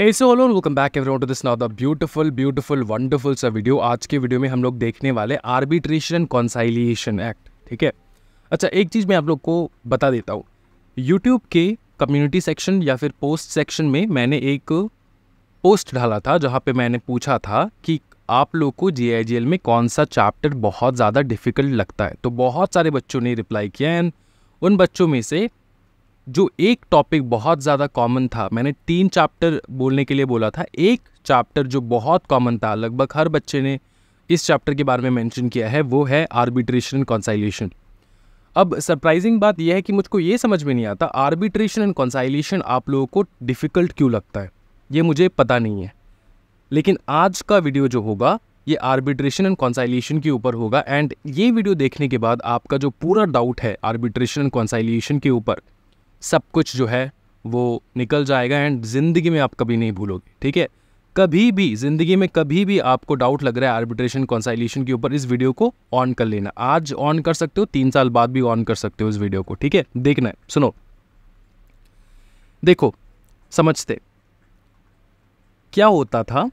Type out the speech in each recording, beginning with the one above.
Hey so hello welcome back everyone to this the beautiful beautiful wonderful सा video. आज के video में हम लोग देखने वाले आर्बिट्रेशन एंड कॉन्साइलिएशन एक्ट ठीक है अच्छा एक चीज़ मैं आप लोग को बता देता हूँ यूट्यूब के कम्युनिटी सेक्शन या फिर पोस्ट सेक्शन में मैंने एक पोस्ट डाला था जहाँ पे मैंने पूछा था कि आप लोग को जे में कौन सा चैप्टर बहुत ज़्यादा डिफ़िकल्ट लगता है तो बहुत सारे बच्चों ने रिप्लाई किया एंड उन बच्चों में से जो एक टॉपिक बहुत ज़्यादा कॉमन था मैंने तीन चैप्टर बोलने के लिए बोला था एक चैप्टर जो बहुत कॉमन था लगभग हर बच्चे ने इस चैप्टर के बारे में मेंशन किया है वो है आर्बिट्रेशन एंड कॉन्साइलेशन अब सरप्राइजिंग बात यह है कि मुझको ये समझ में नहीं आता आर्बिट्रेशन एंड कॉन्साइलेशन आप लोगों को डिफ़िकल्ट क्यों लगता है ये मुझे पता नहीं है लेकिन आज का वीडियो जो होगा ये आर्बिट्रेशन एंड कॉन्साइलेशन के ऊपर होगा एंड ये वीडियो देखने के बाद आपका जो पूरा डाउट है आर्बिट्रेशन एंड कॉन्साइलेशन के ऊपर सब कुछ जो है वो निकल जाएगा एंड ज़िंदगी में आप कभी नहीं भूलोगे ठीक है कभी भी ज़िंदगी में कभी भी आपको डाउट लग रहा है आर्बिट्रेशन कॉन्साइलेशन के ऊपर इस वीडियो को ऑन कर लेना आज ऑन कर सकते हो तीन साल बाद भी ऑन कर सकते हो इस वीडियो को ठीक है देखना है सुनो देखो समझते क्या होता था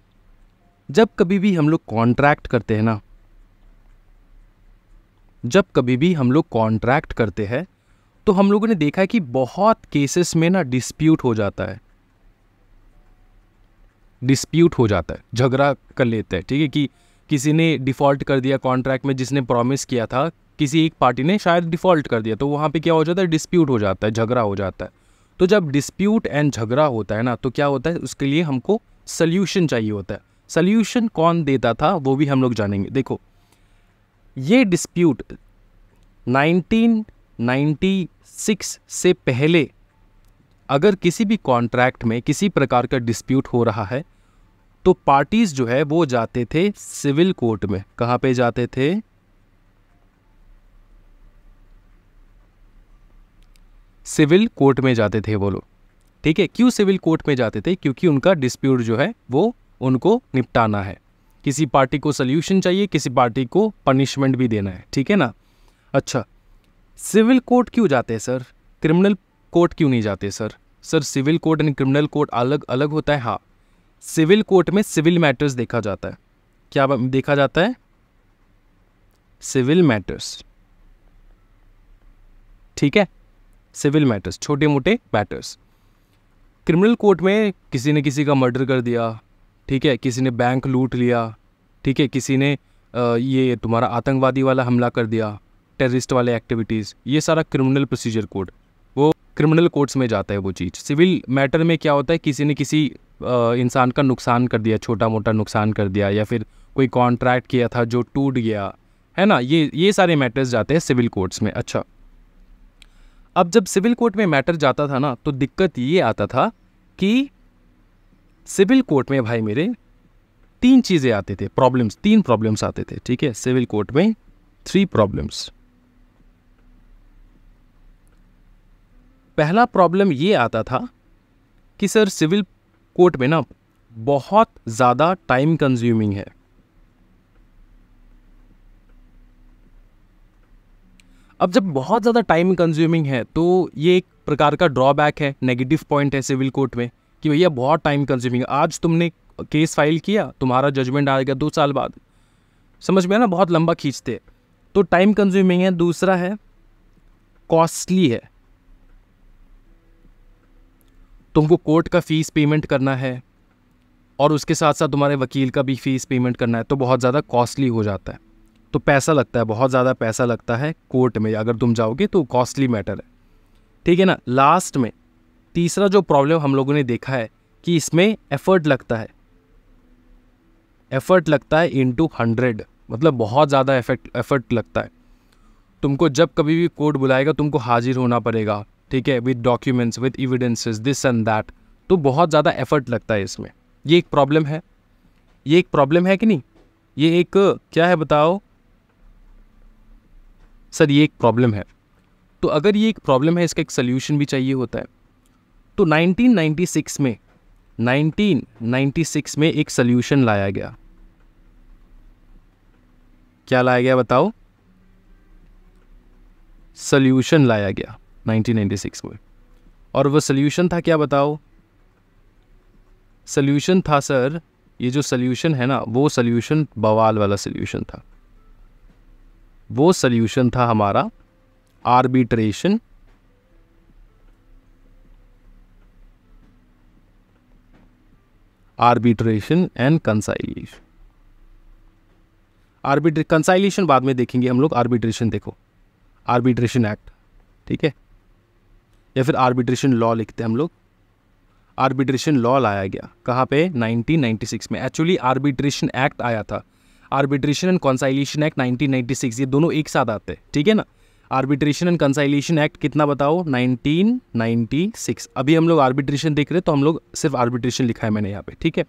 जब कभी भी हम लोग कॉन्ट्रैक्ट करते हैं ना जब कभी भी हम लोग कॉन्ट्रैक्ट करते हैं तो हम लोगों ने देखा है कि बहुत केसेस में ना डिस्प्यूट हो जाता है डिस्प्यूट हो जाता है झगड़ा कर लेते हैं ठीक है कि किसी ने डिफ़ॉल्ट कर दिया कॉन्ट्रैक्ट में जिसने प्रॉमिस किया था किसी एक पार्टी ने शायद डिफ़ॉल्ट कर दिया तो वहाँ पे क्या हो जाता है डिस्प्यूट हो जाता है झगड़ा हो जाता है तो जब डिस्प्यूट एंड झगड़ा होता है ना तो क्या होता है उसके लिए हमको सल्यूशन चाहिए होता है सल्यूशन कौन देता था वो भी हम लोग जानेंगे देखो ये डिस्प्यूट नाइनटीन सिक्स से पहले अगर किसी भी कॉन्ट्रैक्ट में किसी प्रकार का डिस्प्यूट हो रहा है तो पार्टीज जो है वो जाते थे सिविल कोर्ट में कहाँ पे जाते थे सिविल कोर्ट में जाते थे वो लोग ठीक है क्यों सिविल कोर्ट में जाते थे क्योंकि उनका डिस्प्यूट जो है वो उनको निपटाना है किसी पार्टी को सल्यूशन चाहिए किसी पार्टी को पनिशमेंट भी देना है ठीक है ना अच्छा सिविल कोर्ट क्यों जाते हैं सर क्रिमिनल कोर्ट क्यों नहीं जाते sir sir civil court and criminal court अलग अलग होता है हाँ सिविल कोर्ट में सिविल मैटर्स देखा जाता है क्या देखा जाता है सिविल मैटर्स ठीक है सिविल मैटर्स छोटे मोटे मैटर्स क्रिमिनल कोर्ट में किसी ने किसी का मर्डर कर दिया ठीक है किसी ने बैंक लूट लिया ठीक है किसी ने ये तुम्हारा आतंकवादी वाला हमला कर दिया टेररिस्ट वाले एक्टिविटीज़ ये सारा क्रिमिनल प्रोसीजर कोड वो क्रिमिनल कोड्स में जाता है वो चीज़ सिविल मैटर में क्या होता है किसी ने किसी इंसान का नुकसान कर दिया छोटा मोटा नुकसान कर दिया या फिर कोई कॉन्ट्रैक्ट किया था जो टूट गया है ना ये ये सारे मैटर्स जाते हैं सिविल कोर्ट्स में अच्छा अब जब सिविल कोर्ट में मैटर जाता था ना तो दिक्कत ये आता था कि सिविल कोर्ट में भाई मेरे तीन चीज़ें आते थे प्रॉब्लम्स तीन प्रॉब्लम्स आते थे ठीक है सिविल कोर्ट में थ्री प्रॉब्लम्स पहला प्रॉब्लम ये आता था कि सर सिविल कोर्ट में ना बहुत ज़्यादा टाइम कंज्यूमिंग है अब जब बहुत ज़्यादा टाइम कंज्यूमिंग है तो ये एक प्रकार का ड्रॉबैक है नेगेटिव पॉइंट है सिविल कोर्ट में कि भैया बहुत टाइम कंज्यूमिंग आज तुमने केस फाइल किया तुम्हारा जजमेंट आएगा दो साल बाद समझ में ना बहुत लंबा खींचते तो टाइम कंज्यूमिंग है दूसरा है कॉस्टली है तुमको कोर्ट का फ़ीस पेमेंट करना है और उसके साथ साथ तुम्हारे वकील का भी फ़ीस पेमेंट करना है तो बहुत ज़्यादा कॉस्टली हो जाता है तो पैसा लगता है बहुत ज़्यादा पैसा लगता है कोर्ट में अगर तुम जाओगे तो कॉस्टली मैटर है ठीक है ना लास्ट में तीसरा जो प्रॉब्लम हम लोगों ने देखा है कि इसमें एफर्ट लगता है एफर्ट लगता है इनटू हंड्रेड मतलब बहुत ज़्यादा एफर्ट एफर्ट लगता है तुमको जब कभी भी कोर्ट बुलाएगा तुमको हाजिर होना पड़ेगा ठीक है with documents with evidences this and that तो बहुत ज़्यादा एफर्ट लगता है इसमें ये एक प्रॉब्लम है ये एक प्रॉब्लम है कि नहीं ये एक क्या है बताओ सर ये एक प्रॉब्लम है तो अगर ये एक प्रॉब्लम है इसका एक सोल्यूशन भी चाहिए होता है तो 1996 में 1996 में एक सोल्यूशन लाया गया क्या लाया गया बताओ सल्यूशन लाया गया 1996 में और वो सल्यूशन था क्या बताओ सल्यूशन था सर ये जो सल्यूशन है ना वो सल्यूशन बवाल वाला सल्यूशन था वो सल्यूशन था हमारा arbitration arbitration and conciliation arbitration conciliation बाद में देखेंगे हम लोग आर्बिट्रेशन देखो आर्बिट्रेशन एक्ट ठीक है या फिर आर्बिट्रेशन लॉ लिखते हैं हम लोग आर्बिट्रेशन लॉ लाया गया कहाँ पे 1996 में एक्चुअली आर्बिट्रेशन एक्ट आया था आर्बिट्रेशन एंड कंसाइलेशन एक्ट 1996 ये दोनों एक साथ आते हैं ठीक है ना आर्बिट्रेशन एंड कंसाइलेशन एक्ट कितना बताओ 1996 अभी हम लोग आर्बिट्रेशन देख रहे तो हम लोग सिर्फ आर्बिट्रेशन लिखा है मैंने यहाँ पे ठीक है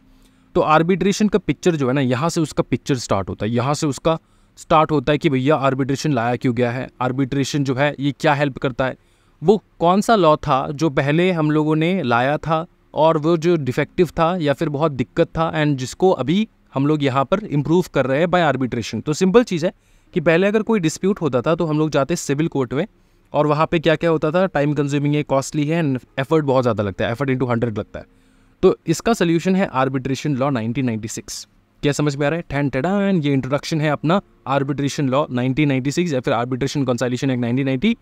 तो आर्बिट्रेशन का पिक्चर जो है ना यहाँ से उसका पिक्चर स्टार्ट होता है यहाँ से उसका स्टार्ट होता है कि भैया आर्बिट्रेशन लाया क्यों गया है आर्बिट्रेशन जो है ये क्या हेल्प करता है वो कौन सा लॉ था जो पहले हम लोगों ने लाया था और वो जो डिफेक्टिव था या फिर बहुत दिक्कत था एंड जिसको अभी हम लोग यहाँ पर इम्प्रूव कर रहे हैं बाय आर्बिट्रेशन तो सिंपल चीज़ है कि पहले अगर कोई डिस्प्यूट होता था तो हम लोग जाते सिविल कोर्ट में और वहाँ पे क्या क्या होता था टाइम कंज्यूमिंग है कॉस्टली है एंड एफर्ट बहुत ज़्यादा लगता है एफर्ट इंटू हंड्रेड लगता है तो इसका सोल्यूशन है आर्बिट्रेशन लॉ नाइनटीन क्या समझ में आ रहा है टैन टेडा एंड ये इंट्रोडक्शन है अपना आर्बिट्रेशन लॉ नाइनटीन या फिर arbitration conciliation act nineteen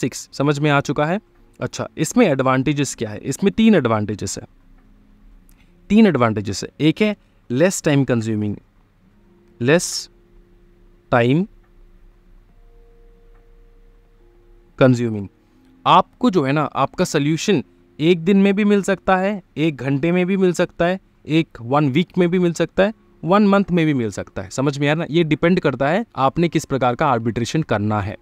six समझ में आ चुका है अच्छा इसमें एडवांटेजेस क्या है इसमें तीन एडवांटेजेस है तीन एडवांटेजेस है एक है less time consuming less time consuming आपको जो है ना आपका सोल्यूशन एक दिन में भी मिल सकता है एक घंटे में भी मिल सकता है एक वन वीक में भी मिल सकता है वन मंथ में भी मिल सकता है समझ में आ रहा ना ये डिपेंड करता है आपने किस प्रकार का आर्बिट्रेशन करना है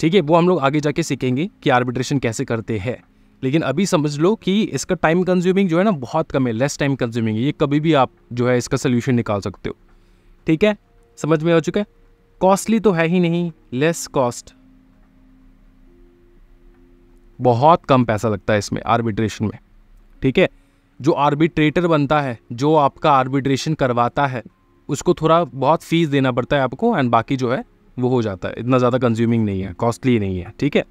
ठीक है वो हम लोग आगे जाके सीखेंगे कि आर्बिट्रेशन कैसे करते हैं लेकिन अभी समझ लो कि इसका टाइम कंज्यूमिंग जो है ना बहुत कम है लेस टाइम कंज्यूमिंग है ये कभी भी आप जो है इसका सोल्यूशन निकाल सकते हो ठीक है समझ में आ चुका है कॉस्टली तो है ही नहीं लेस कॉस्ट बहुत कम पैसा लगता है इसमें आर्बिट्रेशन में ठीक है जो आर्बिट्रेटर बनता है जो आपका आर्बिट्रेशन करवाता है उसको थोड़ा बहुत फीस देना पड़ता है आपको एंड बाकी जो है वो हो जाता है इतना ज़्यादा कंज्यूमिंग नहीं है कॉस्टली नहीं है ठीक है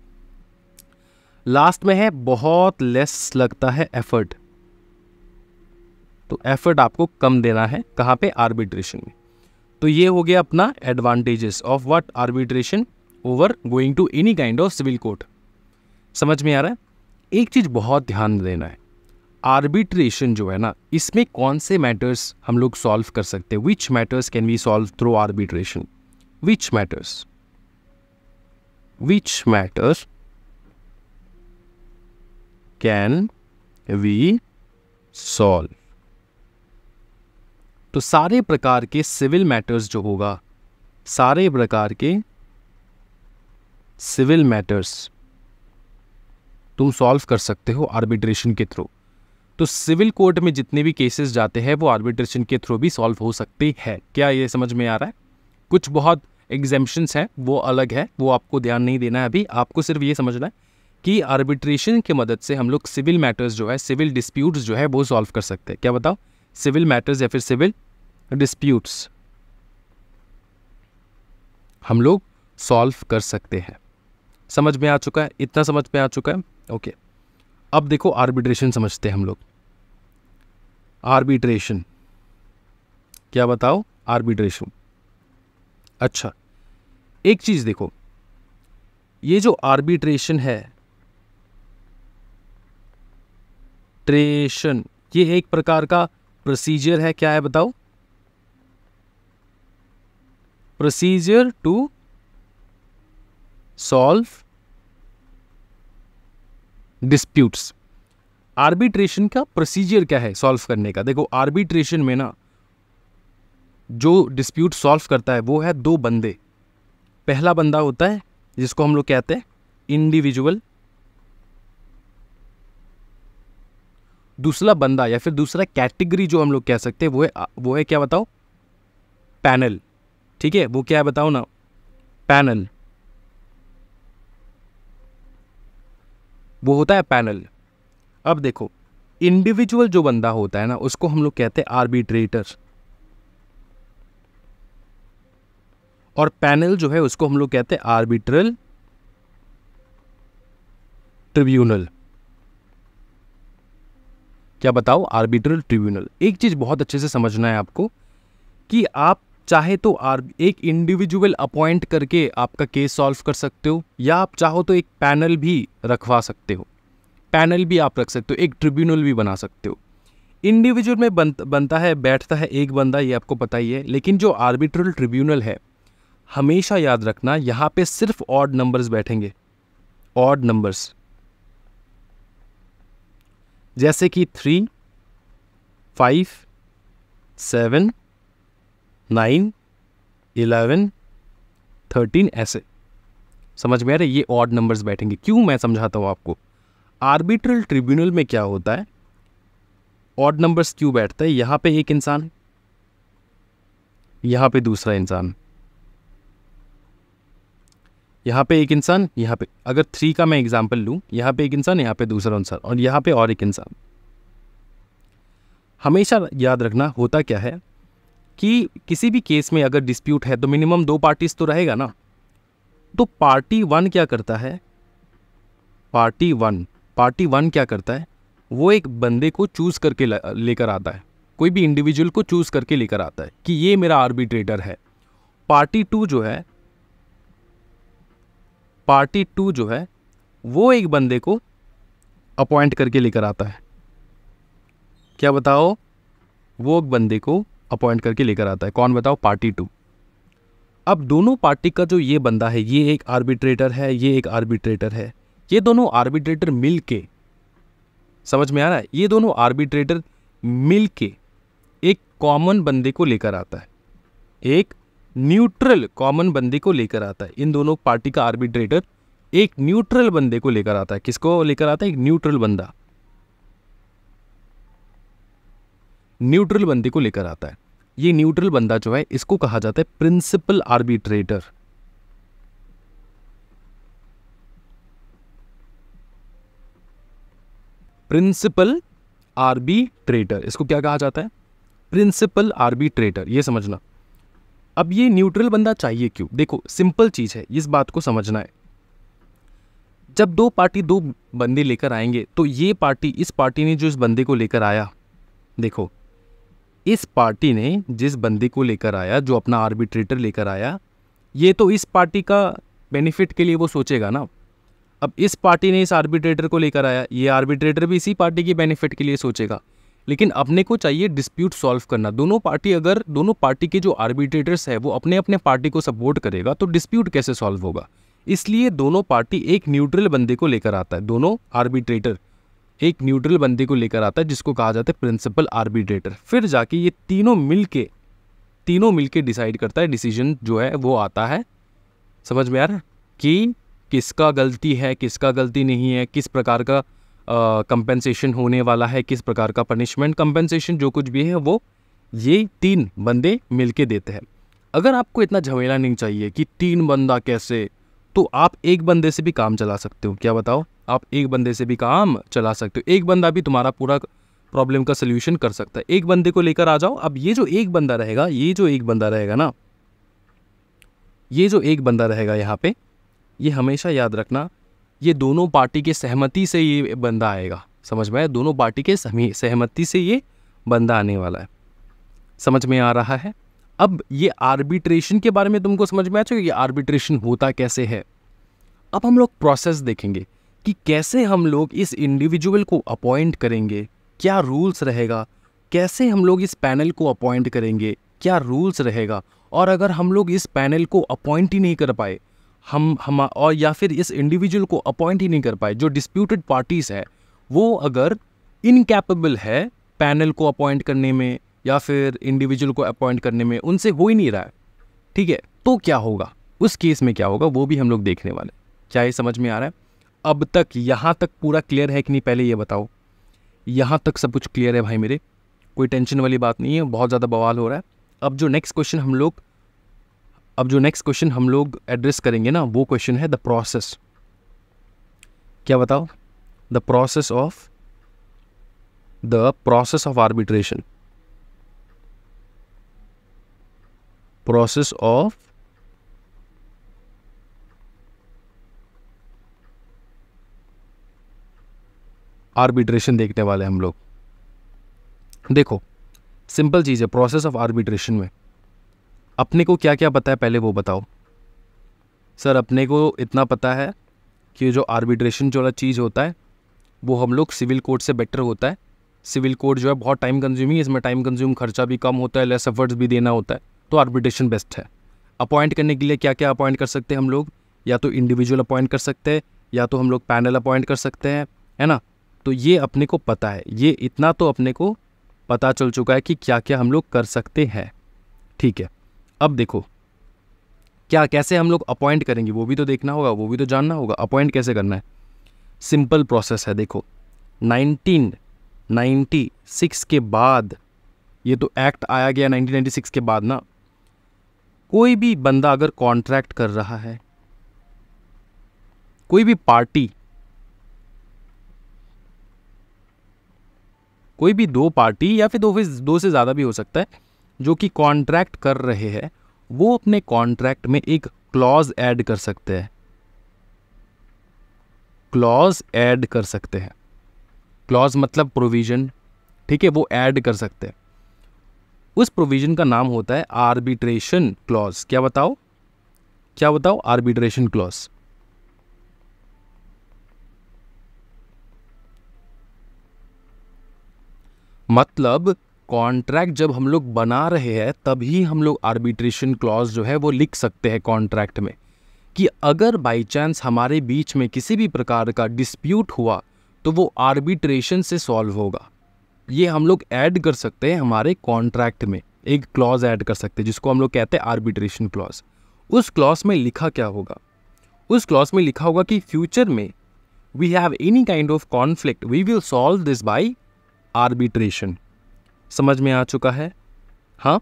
लास्ट में है बहुत लेस लगता है एफर्ट तो एफर्ट आपको कम देना है कहाँ पे आर्बिट्रेशन में तो ये हो गया अपना advantages of what arbitration over going to any kind of civil court समझ में आ रहा है एक चीज़ बहुत ध्यान देना है आर्बिट्रेशन जो है ना इसमें कौन से मैटर्स हम लोग सॉल्व कर सकते हैं which matters can we solve through arbitration which matters. Which matters can we solve. तो सारे प्रकार के सिविल मैटर्स जो होगा सारे प्रकार के सिविल मैटर्स तुम सॉल्व कर सकते हो आर्बिट्रेशन के थ्रू तो सिविल कोर्ट में जितने भी केसेस जाते हैं वो आर्बिट्रेशन के थ्रू भी सॉल्व हो सकते हैं क्या ये समझ में आ रहा है कुछ बहुत एग्जाम्शंस हैं वो अलग है वो आपको ध्यान नहीं देना है अभी आपको सिर्फ ये समझना है कि आर्बिट्रेशन की मदद से हम लोग सिविल मैटर्स जो है सिविल डिस्प्यूट्स जो है वो सॉल्व कर सकते हैं क्या बताओ सिविल मैटर्स या फिर सिविल डिस्प्यूट्स हम लोग सॉल्व कर सकते हैं समझ में आ चुका है इतना समझ में आ चुका है ओके अब देखो आर्बिट्रेशन समझते हैं हम लोग आर्बिट्रेशन क्या बताओ आर्बिट्रेशन अच्छा एक चीज़ देखो ये जो आर्बिट्रेशन है ट्रेशन ये एक प्रकार का प्रोसीजर है क्या है बताओ procedure to solve disputes arbitration का प्रोसीजर क्या है सॉल्व करने का देखो आर्बिट्रेशन में ना जो डिस्प्यूट सॉल्व करता है वो है दो बंदे पहला बंदा होता है जिसको हम लोग कहते हैं इंडिविजुअल दूसरा बंदा या फिर दूसरा कैटेगरी जो हम लोग कह सकते हैं वो है वो है क्या बताओ पैनल ठीक है वो क्या है बताओ ना पैनल वो होता है पैनल अब देखो इंडिविजुअल जो बंदा होता है ना उसको हम लोग कहते हैं आर्बिट्रेटर और पैनल जो है उसको हम लोग कहते हैं आर्बिट्रल ट्रिब्यूनल क्या बताओ आर्बिट्रल ट्रिब्यूनल एक चीज़ बहुत अच्छे से समझना है आपको कि आप चाहे तो आर एक इंडिविजुअल अपॉइंट करके आपका केस सॉल्व कर सकते हो या आप चाहो तो एक पैनल भी रखवा सकते हो पैनल भी आप रख सकते हो एक ट्रिब्यूनल भी बना सकते हो इंडिविजुअल में बन, बनता है बैठता है एक बंदा ये आपको पता ही है लेकिन जो आर्बिट्रल ट्रिब्यूनल है हमेशा याद रखना यहां पे सिर्फ ऑड नंबर्स बैठेंगे ऑड नंबर्स जैसे कि three five seven nine eleven thirteen ऐसे समझ में आ रहा है ये ऑड नंबर्स बैठेंगे क्यों मैं समझाता हूँ आपको आर्बिट्रल ट्रिब्यूनल में क्या होता है ऑड नंबर्स क्यों बैठता है यहाँ पे एक इंसान है यहाँ पे दूसरा इंसान है यहाँ पे एक इंसान यहाँ पे अगर थ्री का मैं एग्जाम्पल लूँ यहाँ पे एक इंसान यहाँ पे दूसरा आंसर और यहाँ पे और एक इंसान हमेशा याद रखना होता क्या है कि किसी भी केस में अगर डिस्प्यूट है तो मिनिमम दो पार्टीज तो रहेगा ना तो पार्टी वन क्या करता है पार्टी वन पार्टी वन क्या करता है वो एक बंदे को चूज़ करके लेकर आता है कोई भी इंडिविजुअल को चूज़ करके लेकर आता है कि ये मेरा आर्बिट्रेटर है पार्टी टू जो है पार्टी टू जो है वो एक बंदे को अपॉइंट करके लेकर आता है क्या बताओ वो एक बंदे को अपॉइंट करके लेकर आता है कौन बताओ पार्टी टू अब दोनों पार्टी का जो ये बंदा है ये एक आर्बिट्रेटर है ये एक आर्बिट्रेटर है ये दोनों आर्बिट्रेटर मिल के समझ में आ रहा है ये दोनों आर्बिट्रेटर मिल के एक कॉमन बंदे को लेकर आता है एक न्यूट्रल कॉमन बंदे को लेकर आता है इन दोनों पार्टी का आर्बिट्रेटर एक न्यूट्रल बंदे को लेकर आता है किसको लेकर आता है एक न्यूट्रल बंदा न्यूट्रल बंदे को लेकर आता है ये न्यूट्रल बंदा जो है इसको कहा जाता है प्रिंसिपल आर्बिट्रेटर प्रिंसिपल आर्बिट्रेटर इसको क्या कहा जाता है प्रिंसिपल आर्बिट्रेटर ये समझना अब ये न्यूट्रल बंदा चाहिए क्यों देखो सिंपल चीज़ है इस बात को समझना है जब दो पार्टी दो बंदे लेकर आएंगे तो ये पार्टी इस पार्टी ने जो इस बंदे को लेकर आया देखो इस पार्टी ने जिस बंदे को लेकर आया जो अपना आर्बिट्रेटर लेकर आया ये तो इस पार्टी का बेनिफिट के लिए वो सोचेगा ना अब इस पार्टी ने इस आर्बिट्रेटर को लेकर आया ये आर्बिट्रेटर भी इसी पार्टी के बेनिफिट के लिए सोचेगा लेकिन अपने को चाहिए डिस्प्यूट सॉल्व करना दोनों पार्टी अगर दोनों पार्टी के जो आर्बिट्रेटर्स है वो अपने अपने पार्टी को सपोर्ट करेगा तो डिस्प्यूट कैसे सॉल्व होगा इसलिए दोनों पार्टी एक न्यूट्रल बंदे को लेकर आता है दोनों आर्बिट्रेटर एक न्यूट्रल बंदे को लेकर आता है जिसको कहा जाता है प्रिंसिपल आर्बिट्रेटर फिर जाके ये तीनों मिल के तीनों मिल डिसाइड करता है डिसीजन जो है वो आता है समझ में आ रहा है कि किसका गलती है किसका गलती नहीं है किस प्रकार का कंपेंसेशन होने वाला है किस प्रकार का पनिशमेंट कंपेंसेशन जो कुछ भी है वो ये तीन बंदे मिलके देते हैं अगर आपको इतना झमेला नहीं चाहिए कि तीन बंदा कैसे तो आप एक बंदे से भी काम चला सकते हो क्या बताओ आप एक बंदे से भी काम चला सकते हो एक बंदा भी तुम्हारा पूरा प्रॉब्लम का सलूशन कर सकता है एक बंदे को लेकर आ जाओ अब ये जो एक बंदा रहेगा ये जो एक बंदा रहेगा ना ये जो एक बंदा रहेगा यहाँ पे ये हमेशा याद रखना ये दोनों पार्टी के सहमति से ये बंदा आएगा समझ में आया दोनों पार्टी के सहमति से ये बंदा आने वाला है समझ में आ रहा है अब ये आर्बिट्रेशन के बारे में तुमको समझ में आ चुके ये आर्बिट्रेशन होता कैसे है अब हम लोग प्रोसेस देखेंगे कि कैसे हम लोग इस इंडिविजुअल को अपॉइंट करेंगे क्या रूल्स रहेगा कैसे हम लोग इस पैनल को अपॉइंट करेंगे क्या रूल्स रहेगा और अगर हम लोग इस पैनल को अपॉइंट ही नहीं कर पाए हम हम और या फिर इस इंडिविजुअल को अपॉइंट ही नहीं कर पाए जो डिस्प्यूटेड पार्टीज़ है वो अगर इनकेपेबल है पैनल को अपॉइंट करने में या फिर इंडिविजुअल को अपॉइंट करने में उनसे हो ही नहीं रहा है ठीक है तो क्या होगा उस केस में क्या होगा वो भी हम लोग देखने वाले क्या ये समझ में आ रहा है अब तक यहाँ तक पूरा क्लियर है कि नहीं पहले ये बताओ यहाँ तक सब कुछ क्लियर है भाई मेरे कोई टेंशन वाली बात नहीं है बहुत ज़्यादा बवाल हो रहा है अब जो नेक्स्ट क्वेश्चन हम लोग अब जो नेक्स्ट क्वेश्चन हम लोग एड्रेस करेंगे ना वो क्वेश्चन है द प्रोसेस क्या बताओ the process of the process of arbitration process of arbitration देखने वाले हम लोग देखो सिंपल चीज़ है प्रोसेस ऑफ आर्बिट्रेशन में अपने को क्या क्या पता है पहले वो बताओ सर अपने को इतना पता है कि जो आर्बिट्रेशन जो चीज़ होता है वो हम लोग सिविल कोर्ट से बेटर होता है सिविल कोर्ट जो है बहुत टाइम कंज्यूमिंग है इसमें टाइम कंज्यूम खर्चा भी कम होता है लेस एफर्ट्स भी देना होता है तो आर्बिट्रेशन बेस्ट है अपॉइंट करने के लिए क्या क्या अपॉइंट कर सकते हैं हम लोग या तो इंडिविजुअल अपॉइंट कर सकते हैं या तो हम लोग पैनल अपॉइंट कर सकते हैं है ना तो ये अपने को पता है ये इतना तो अपने को पता चल चुका है कि क्या क्या हम लोग कर सकते हैं ठीक है अब देखो क्या कैसे हम लोग अपॉइंट करेंगे वो भी तो देखना होगा वो भी तो जानना होगा अपॉइंट कैसे करना है सिंपल प्रोसेस है देखो 1996 के बाद ये तो एक्ट आया गया 1996 के बाद ना कोई भी बंदा अगर कॉन्ट्रैक्ट कर रहा है कोई भी पार्टी कोई भी दो पार्टी या फिर दो फिर दो से ज़्यादा भी हो सकता है जो कि कॉन्ट्रैक्ट कर रहे हैं वो अपने कॉन्ट्रैक्ट में एक क्लॉज ऐड कर सकते हैं क्लॉज ऐड कर सकते हैं क्लॉज मतलब प्रोविज़न ठीक है वो ऐड कर सकते हैं उस प्रोविज़न का नाम होता है आर्बिट्रेशन क्लॉज क्या बताओ क्या बताओ आर्बिट्रेशन क्लॉज मतलब कॉन्ट्रैक्ट जब हम लोग बना रहे हैं तभी हम लोग आर्बिट्रेशन क्लॉज जो है वो लिख सकते हैं कॉन्ट्रैक्ट में कि अगर बाई चांस हमारे बीच में किसी भी प्रकार का डिस्प्यूट हुआ तो वो आर्बिट्रेशन से सॉल्व होगा ये हम लोग ऐड कर सकते हैं हमारे कॉन्ट्रैक्ट में एक क्लॉज ऐड कर सकते हैं जिसको हम लोग कहते हैं आर्बिट्रेशन क्लॉज उस क्लॉज में लिखा क्या होगा उस क्लॉज में लिखा होगा कि फ्यूचर में we have any kind of conflict we will solve this by arbitration समझ में आ चुका है हाँ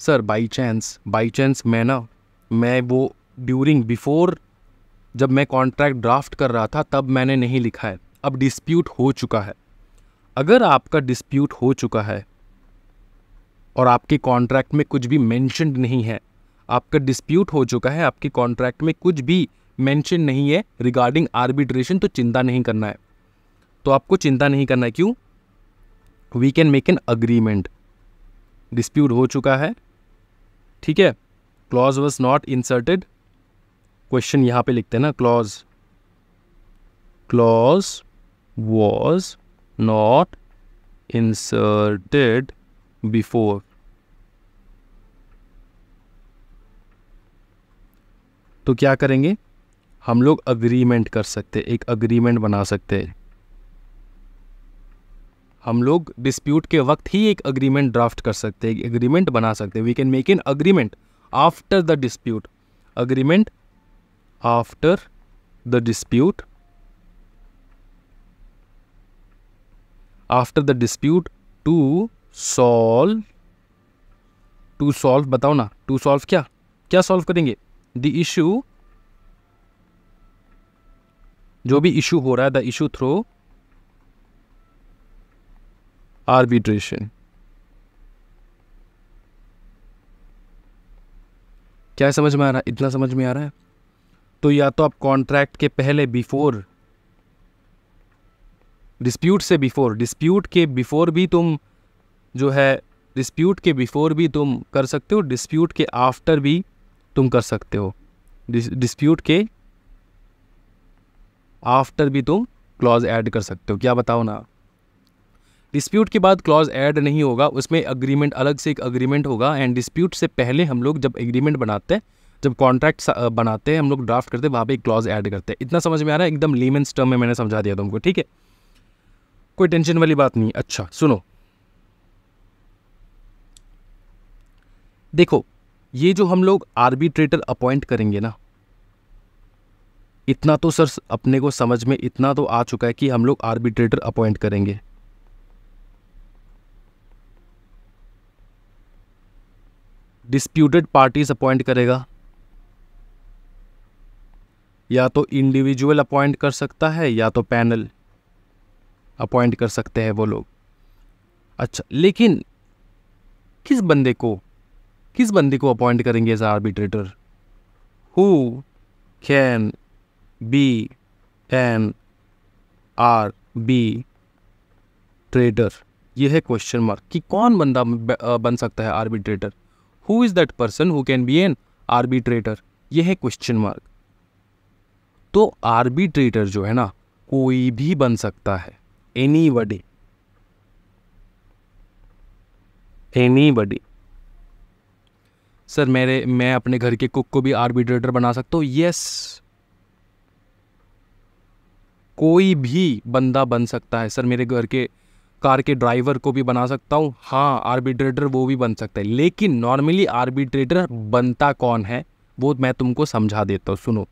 sir by chance by chance मैं ना मैं वो ड्यूरिंग बिफोर जब मैं कॉन्ट्रैक्ट ड्राफ्ट कर रहा था तब मैंने नहीं लिखा है अब डिस्प्यूट हो चुका है अगर आपका डिस्प्यूट हो चुका है और आपके कॉन्ट्रैक्ट में कुछ भी मैंशनड नहीं है आपका डिस्प्यूट हो चुका है आपके कॉन्ट्रैक्ट में कुछ भी मैंशन नहीं है रिगार्डिंग आर्बिट्रेशन तो चिंता नहीं करना है तो आपको चिंता नहीं करना है क्यों we can make an agreement dispute हो चुका है ठीक है clause was not inserted question यहां पे लिखते हैं ना clause clause was not inserted before तो क्या करेंगे हम लोग अग्रीमेंट कर सकते एक अग्रीमेंट बना सकते हैं हम लोग डिस्प्यूट के वक्त ही एक अग्रीमेंट ड्राफ्ट कर सकते हैं अग्रीमेंट बना सकते हैं we can make an agreement after the dispute agreement after the dispute after the dispute to solve to solve बताओ ना टू सॉल्व क्या क्या सॉल्व करेंगे द इशू जो भी इशू हो रहा है द इशू थ्रो आर्बिट्रेशन क्या समझ में आ रहा है इतना समझ में आ रहा है तो या तो आप कॉन्ट्रैक्ट के पहले बिफोर डिस्प्यूट से बिफोर डिस्प्यूट के बिफोर भी तुम जो है डिस्प्यूट के बिफोर भी तुम कर सकते हो डिस्प्यूट के आफ्टर भी तुम कर सकते हो डिस्प्यूट के आफ्टर भी तुम क्लॉज ऐड कर सकते हो क्या बताओ ना डिस्प्यूट के बाद क्लॉज ऐड नहीं होगा उसमें अग्रीमेंट अलग से एक अग्रीमेंट होगा एंड डिस्प्यूट से पहले हम लोग जब एग्रीमेंट बनाते हैं जब कॉन्ट्रैक्ट बनाते हैं हम लोग ड्राफ्ट करते हैं वहाँ पे एक क्लॉज ऐड करते हैं इतना समझ में आ रहा है एकदम लीमेंस टर्म में मैंने समझा दिया तुमको ठीक है कोई टेंशन वाली बात नहीं अच्छा सुनो देखो ये जो हम लोग आर्बिट्रेटर अपॉइंट करेंगे ना इतना तो सर अपने को समझ में इतना तो आ चुका है कि हम लोग आर्बिट्रेटर अपॉइंट करेंगे डिस्प्यूटेड पार्टीज अपॉइंट करेगा या तो इंडिविजुअल अपॉइंट कर सकता है या तो पैनल अपॉइंट कर सकते हैं वो लोग अच्छा लेकिन किस बंदे को किस बंदे को अपॉइंट करेंगे as arbitrator who can be an arbitrator यह है क्वेश्चन मार्क कि कौन बंदा बन सकता है arbitrator who is that person who can be an arbitrator यह है क्वेश्चन मार्क तो आर्बिट्रेटर जो है ना कोई भी बन सकता है anybody anybody sir मेरे मैं अपने घर के कुक को भी आर्बिट्रेटर बना सकता हूं यस कोई भी बंदा बन सकता है सर मेरे घर के कार के ड्राइवर को भी बना सकता हूँ हाँ आर्बिट्रेटर वो भी बन सकता है लेकिन नॉर्मली आर्बिट्रेटर बनता कौन है वो मैं तुमको समझा देता हूँ सुनो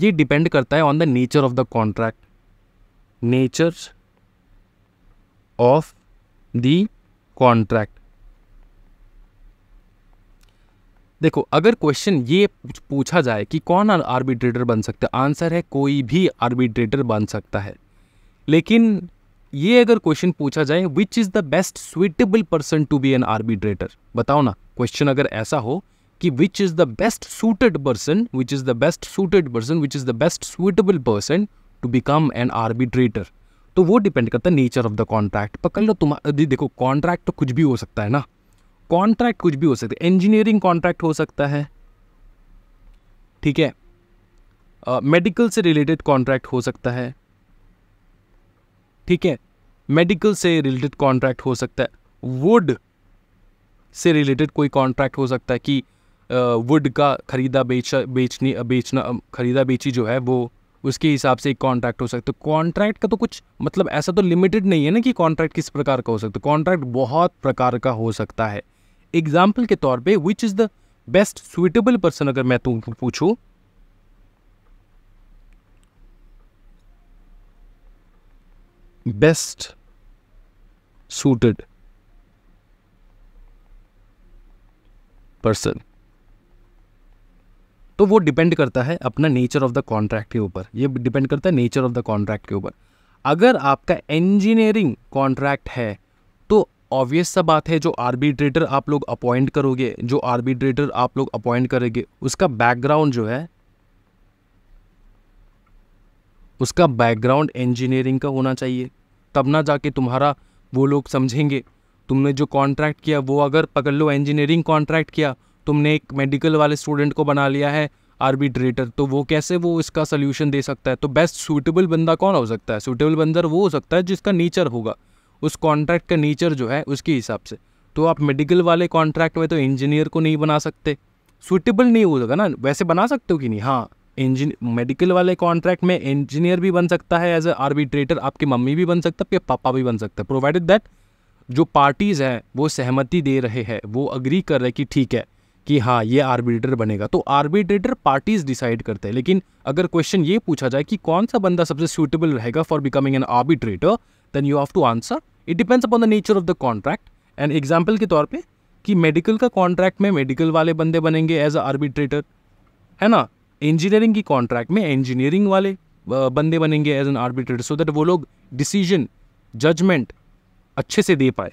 ये डिपेंड करता है on the nature of the contract nature of the contract देखो अगर क्वेश्चन ये पूछा जाए कि कौन आर्बिट्रेटर बन सकता है आंसर है कोई भी आर्बिट्रेटर बन सकता है लेकिन ये अगर क्वेश्चन पूछा जाए which is the best suitable person to be an arbitrator बताओ ना क्वेश्चन अगर ऐसा हो कि which is the best suited person which is the best suited person which is the best suitable person to become an arbitrator तो वो depend करता है नेचर ऑफ द कॉन्ट्रैक्ट पकड़ लो तुम देखो कॉन्ट्रैक्ट तो कुछ भी हो सकता है ना कॉन्ट्रैक्ट कुछ भी हो सकता है इंजीनियरिंग कॉन्ट्रैक्ट हो सकता है ठीक है मेडिकल uh, से रिलेटेड कॉन्ट्रैक्ट हो सकता है ठीक है मेडिकल से रिलेटेड कॉन्ट्रैक्ट हो सकता है वुड से रिलेटेड कोई कॉन्ट्रैक्ट हो सकता है कि वुड का ख़रीदा बेचा बेचनी बेचना ख़रीदा बेची जो है वो उसके हिसाब से एक कॉन्ट्रैक्ट हो सकता है कॉन्ट्रैक्ट तो का तो कुछ मतलब ऐसा तो लिमिटेड नहीं है ना कि कॉन्ट्रैक्ट किस प्रकार का हो सकता है कॉन्ट्रैक्ट बहुत प्रकार का हो सकता है एग्जाम्पल के तौर पर which is the best suitable person अगर मैं तुमको पूछूँ best suited पर्सन तो वो डिपेंड करता है अपना नेचर ऑफ द कॉन्ट्रैक्ट के ऊपर ये डिपेंड करता है नेचर ऑफ द कॉन्ट्रैक्ट के ऊपर अगर आपका इंजीनियरिंग कॉन्ट्रैक्ट है तो ऑब्वियस सा बात है जो आर्बिट्रेटर आप लोग अपॉइंट करोगे जो आर्बिट्रेटर आप लोग अपॉइंट करेंगे उसका बैकग्राउंड जो है उसका बैकग्राउंड इंजीनियरिंग का होना चाहिए तब ना जाके तुम्हारा वो लोग समझेंगे तुमने जो कॉन्ट्रैक्ट किया वो अगर पकड़ लो इंजीनियरिंग कॉन्ट्रैक्ट किया तुमने एक मेडिकल वाले स्टूडेंट को बना लिया है आर्बिट्रेटर तो वो कैसे वो इसका सोल्यूशन दे सकता है तो बेस्ट सूटेबल बंदा कौन हो सकता है सूटेबल बंदा वो हो सकता है जिसका नेचर होगा उस कॉन्ट्रैक्ट का नेचर जो है उसके हिसाब से तो आप मेडिकल वाले कॉन्ट्रैक्ट में तो इंजीनियर को नहीं बना सकते सूटेबल नहीं होगा ना वैसे बना सकते हो कि नहीं हाँ इंजीन मेडिकल वाले कॉन्ट्रैक्ट में इंजीनियर भी बन सकता है एज ए आर्बिट्रेटर आपकी मम्मी भी बन सकता है आपके पापा भी बन सकता है प्रोवाइडेड दैट जो पार्टीज़ हैं वो सहमति दे रहे हैं वो अग्री कर रहे हैं कि ठीक है कि हाँ ये आर्बिट्रेटर बनेगा तो आर्बिट्रेटर पार्टीज डिसाइड करते हैं लेकिन अगर क्वेश्चन ये पूछा जाए कि कौन सा बंदा सबसे सूटेबल रहेगा for becoming an arbitrator then you have to answer it depends upon the nature of the contract and example के तौर पर कि मेडिकल का कॉन्ट्रैक्ट में मेडिकल वाले बंदे बनेंगे एज अ आर्बिट्रेटर है ना इंजीनियरिंग की कॉन्ट्रैक्ट में इंजीनियरिंग वाले बंदे बनेंगे as an arbitrator so that वो लोग डिसीजन जजमेंट अच्छे से दे पाए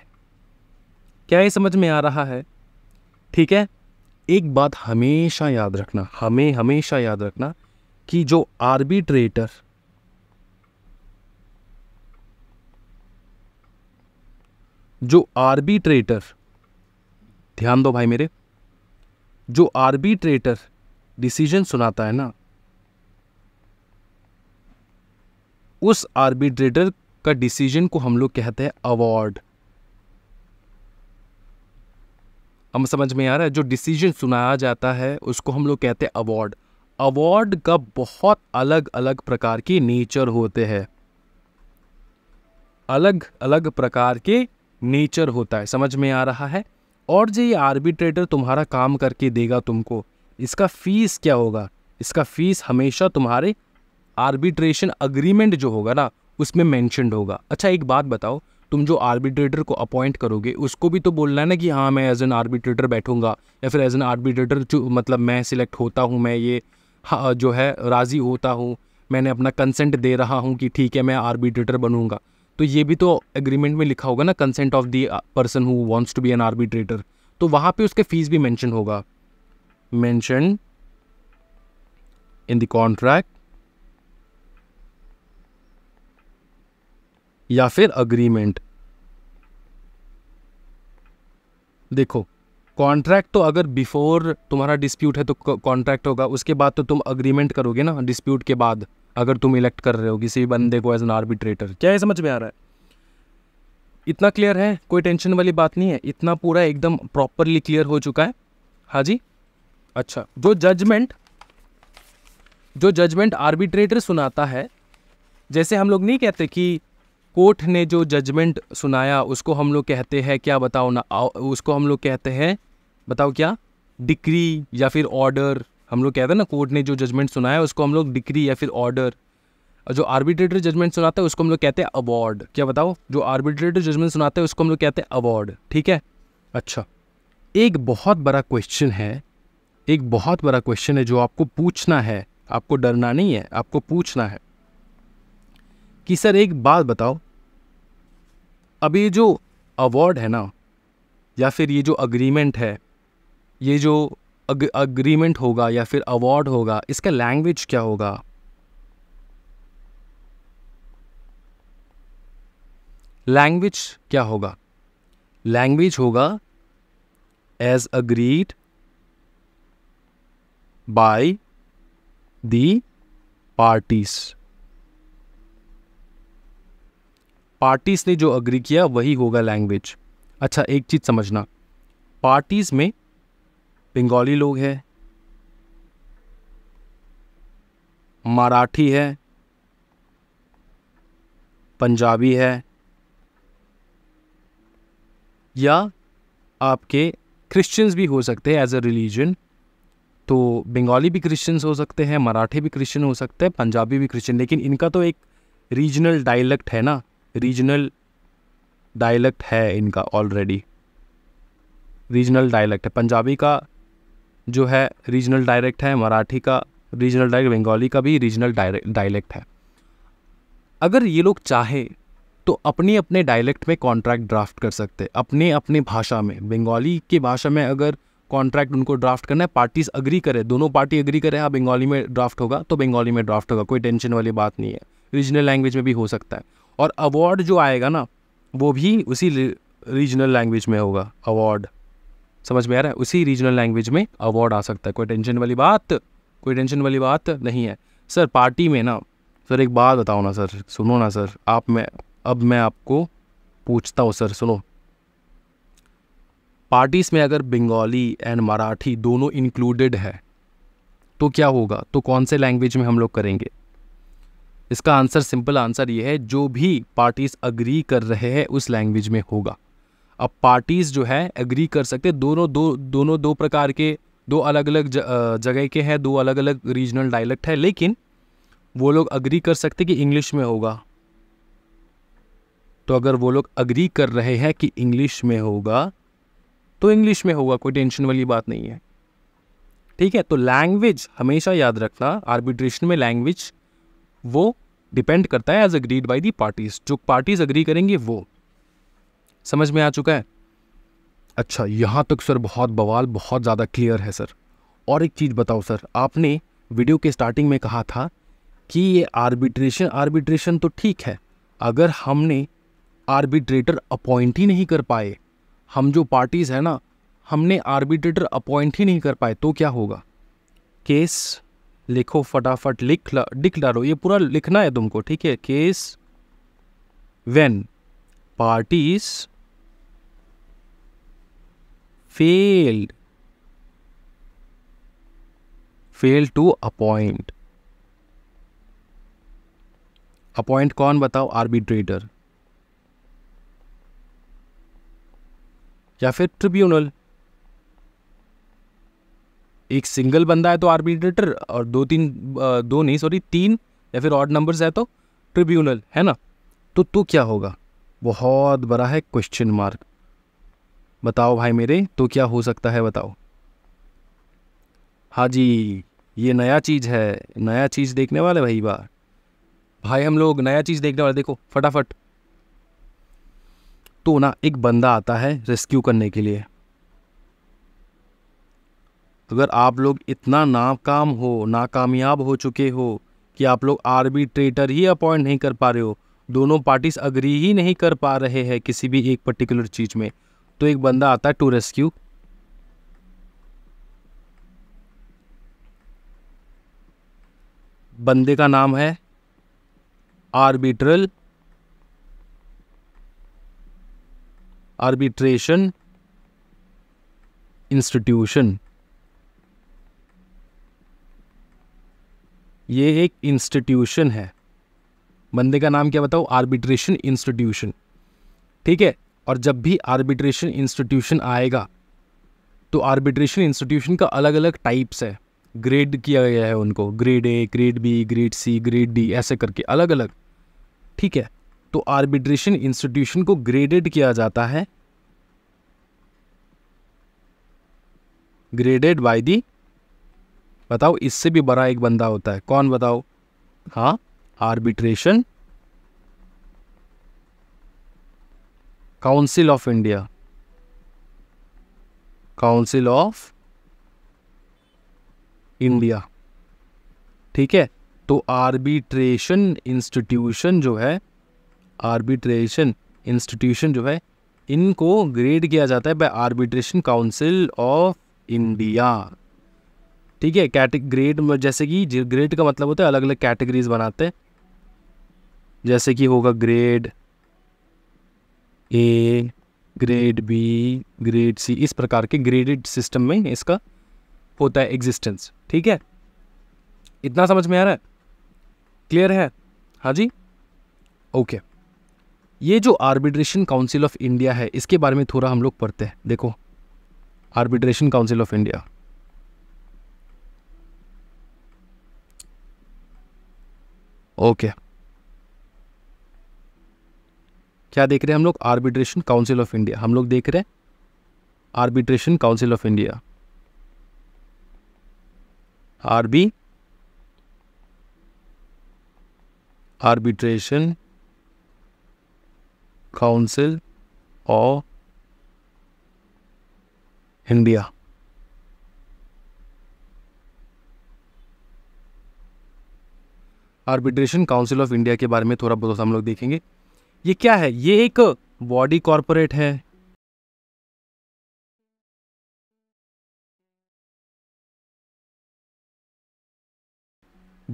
क्या ये समझ में आ रहा है ठीक है एक बात हमेशा याद रखना हमें हमेशा याद रखना कि जो आर्बिट्रेटर जो आर्बिट्रेटर ध्यान दो भाई मेरे जो आर्बिट्रेटर डिसीजन सुनाता है ना उस आर्बिट्रेटर का डिसीजन को हम लोग कहते हैं अवार्ड हम समझ में आ रहा है जो डिसीजन सुनाया जाता है उसको हम लोग कहते हैं अवार्ड अवार्ड का बहुत अलग अलग प्रकार के नेचर होते हैं अलग अलग प्रकार के नेचर होता है समझ में आ रहा है और जो ये आर्बिट्रेटर तुम्हारा काम करके देगा तुमको इसका फ़ीस क्या होगा इसका फ़ीस हमेशा तुम्हारे आर्बिट्रेशन अग्रीमेंट जो होगा ना उसमें मैंशनड होगा अच्छा एक बात बताओ तुम जो आर्बिट्रेटर को अपॉइंट करोगे उसको भी तो बोलना है ना कि हाँ मैं एज एन आर्बिट्रेटर बैठूंगा या फिर एज एन आर्बिट्रेटर मतलब मैं सिलेक्ट होता हूँ मैं ये हाँ, जो है राज़ी होता हूँ मैंने अपना कंसेंट दे रहा हूँ कि ठीक है मैं आर्बिट्रेटर बनूंगा तो ये भी तो एग्रीमेंट में लिखा होगा ना consent of the person who wants to be an arbitrator तो वहाँ पे उसके फ़ीस भी मैंशन होगा mentioned in the contract या फिर अग्रीमेंट देखो कॉन्ट्रैक्ट तो अगर बिफोर तुम्हारा डिस्प्यूट है तो कॉन्ट्रैक्ट होगा उसके बाद तो तुम अग्रीमेंट करोगे ना डिस्प्यूट के बाद अगर तुम इलेक्ट कर रहे हो किसी बंदे को एज एन आर्बिट्रेटर क्या ये समझ में आ रहा है इतना क्लियर है कोई टेंशन वाली बात नहीं है इतना पूरा एकदम प्रॉपरली क्लियर हो चुका है हाँ जी अच्छा जो जजमेंट जो जजमेंट आर्बिट्रेटर सुनाता है जैसे हम लोग नहीं कहते कि कोर्ट ने जो जजमेंट सुनाया उसको हम लोग कहते हैं क्या बताओ ना उसको हम लोग कहते हैं बताओ क्या डिक्री या फिर ऑर्डर हम लोग कहते हैं ना कोर्ट ने जो जजमेंट सुनाया उसको हम लोग डिक्री या फिर ऑर्डर जो आर्बिट्रेटर जजमेंट सुनाता है उसको हम लोग कहते हैं अवार्ड क्या बताओ जो आर्बिट्रेटर जजमेंट सुनाता है उसको हम लोग कहते हैं अवार्ड ठीक है अच्छा एक बहुत बड़ा क्वेश्चन है एक बहुत बड़ा क्वेश्चन है जो आपको पूछना है आपको डरना नहीं है आपको पूछना है कि सर एक बात बताओ अब ये जो अवार्ड है ना या फिर ये जो अग्रीमेंट है ये जो अग, अग्रीमेंट होगा या फिर अवार्ड होगा इसका लैंग्वेज क्या होगा लैंग्वेज क्या होगा लैंग्वेज होगा as agreed by the parties. Parties ने जो अग्री किया वही होगा लैंग्वेज अच्छा एक चीज़ समझना पार्टीज में बंगाली लोग हैं मराठी है पंजाबी है या आपके क्रिश्चियंस भी हो सकते हैं एज अ रिलीजन तो बंगाली भी क्रिश्चियंस हो सकते हैं मराठी भी क्रिश्चियन हो सकते हैं पंजाबी भी क्रिश्चियन लेकिन इनका तो एक रीजनल डायलेक्ट है ना रीजनल डायलेक्ट है इनका ऑलरेडी रीजनल डायलेक्ट है पंजाबी का जो है रीजनल डायलेक्ट है मराठी का रीजनल डायलेक्ट बंगाली का भी रीजनल डायलेक्ट है अगर ये लोग चाहे तो अपने अपने डायलेक्ट में कॉन्ट्रैक्ट ड्राफ्ट कर सकते अपने अपने भाषा में बंगाली की भाषा में अगर कॉन्ट्रैक्ट उनको ड्राफ्ट करना है पार्टीज अग्री करें दोनों पार्टी अग्री करें हाँ बंगाली में ड्राफ्ट होगा तो बंगाली में ड्राफ्ट होगा कोई टेंशन वाली बात नहीं है रीजनल लैंग्वेज में भी हो सकता है और अवार्ड जो आएगा ना वो भी उसी रीजनल लैंग्वेज में होगा अवार्ड समझ में आ रहा है उसी रीजनल लैंग्वेज में अवार्ड आ सकता है कोई टेंशन वाली बात कोई टेंशन वाली बात नहीं है सर पार्टी में ना सर एक बात बताओ ना सर सुनो ना सर आप मैं अब मैं आपको पूछता हूँ सर सुनो पार्टीज़ में अगर बंगाली एंड मराठी दोनों इंक्लूडेड है तो क्या होगा तो कौन से लैंग्वेज में हम लोग करेंगे इसका आंसर सिंपल आंसर ये है जो भी पार्टीज़ अग्री कर रहे हैं उस लैंग्वेज में होगा अब पार्टीज़ जो है अग्री कर सकते दोनों दो दोनों दो प्रकार के दो अलग अलग जगह के हैं दो अलग अलग रीजनल डायलेक्ट है लेकिन वो लोग अग्री कर सकते कि इंग्लिश में होगा तो अगर वो लोग अग्री कर रहे हैं कि इंग्लिश में होगा तो इंग्लिश में होगा कोई टेंशन वाली बात नहीं है ठीक है तो लैंग्वेज हमेशा याद रखना आर्बिट्रेशन में लैंग्वेज वो डिपेंड करता है as agreed by the parties जो पार्टीज अग्री करेंगे वो समझ में आ चुका है अच्छा यहाँ तक सर बहुत बवाल बहुत ज़्यादा क्लियर है सर और एक चीज़ बताओ सर आपने वीडियो के स्टार्टिंग में कहा था कि ये आर्बिट्रेशन आर्बिट्रेशन तो ठीक है अगर हमने आर्बिट्रेटर अपॉइंट ही नहीं कर पाए हम जो पार्टीज़ हैं ना हमने आर्बिट्रेटर अपॉइंट ही नहीं कर पाए तो क्या होगा केस लिखो फटाफट लिख ला, लिख डालो ये पूरा लिखना है तुमको ठीक है case when parties failed fail to appoint appoint कौन बताओ आर्बिट्रेटर या फिर ट्रिब्यूनल एक सिंगल बंदा है तो आर्बिट्रेटर और दो तीन दो नहीं सॉरी तीन या फिर ऑड नंबर्स है तो ट्रिब्यूनल है ना तो तो क्या होगा बहुत बड़ा है क्वेश्चन मार्क बताओ भाई मेरे तो क्या हो सकता है बताओ हाँ जी ये नया चीज़ है नया चीज़ देखने वाले भाई बार भाई हम लोग नया चीज़ देखने वाले देखो फटाफट तो ना एक बंदा आता है रेस्क्यू करने के लिए अगर आप लोग इतना नाकाम हो नाकामयाब हो चुके हो कि आप लोग आर्बिट्रेटर ही अपॉइंट नहीं कर पा रहे हो दोनों पार्टीज अग्री ही नहीं कर पा रहे हैं किसी भी एक पर्टिकुलर चीज़ में तो एक बंदा आता है टू रेस्क्यू बंदे का नाम है आर्बिट्रल आर्बिट्रेशन इंस्टीट्यूशन ये एक इंस्टीट्यूशन है बंदे का नाम क्या बताओ आर्बिट्रेशन इंस्टीट्यूशन ठीक है और जब भी आर्बिट्रेशन इंस्टीट्यूशन आएगा तो आर्बिट्रेशन इंस्टीट्यूशन का अलग अलग टाइप्स है ग्रेड किया गया है उनको grade A grade B grade C grade D ऐसे करके अलग अलग ठीक है तो आर्बिट्रेशन इंस्टीट्यूशन को ग्रेडेड किया जाता है ग्रेडेड बाय दी बताओ इससे भी बड़ा एक बंदा होता है कौन बताओ हाँ arbitration council of India council of India ठीक है तो आर्बिट्रेशन इंस्टीट्यूशन जो है आर्बिट्रेशन इंस्टीट्यूशन जो है इनको ग्रेड किया जाता है by arbitration council of India ठीक है कैटे ग्रेड जैसे कि ग्रेड का मतलब होता है अलग अलग कैटेगरीज बनाते हैं जैसे कि होगा grade A grade B grade C इस प्रकार के ग्रेडेड सिस्टम में इसका होता है एग्जिस्टेंस ठीक है इतना समझ में आ रहा है क्लियर है हाँ जी ओके okay. ये जो आर्बिट्रेशन काउंसिल ऑफ इंडिया है इसके बारे में थोड़ा हम लोग पढ़ते हैं देखो arbitration council of India okay क्या देख रहे हैं हम लोग आर्बिट्रेशन काउंसिल ऑफ इंडिया हम लोग देख रहे हैं आर्बिट्रेशन काउंसिल ऑफ इंडिया आरबी arbitration council of India arbitration council of India के बारे में थोड़ा बहुत हम लोग देखेंगे ये क्या है ये एक बॉडी कॉरपोरेट है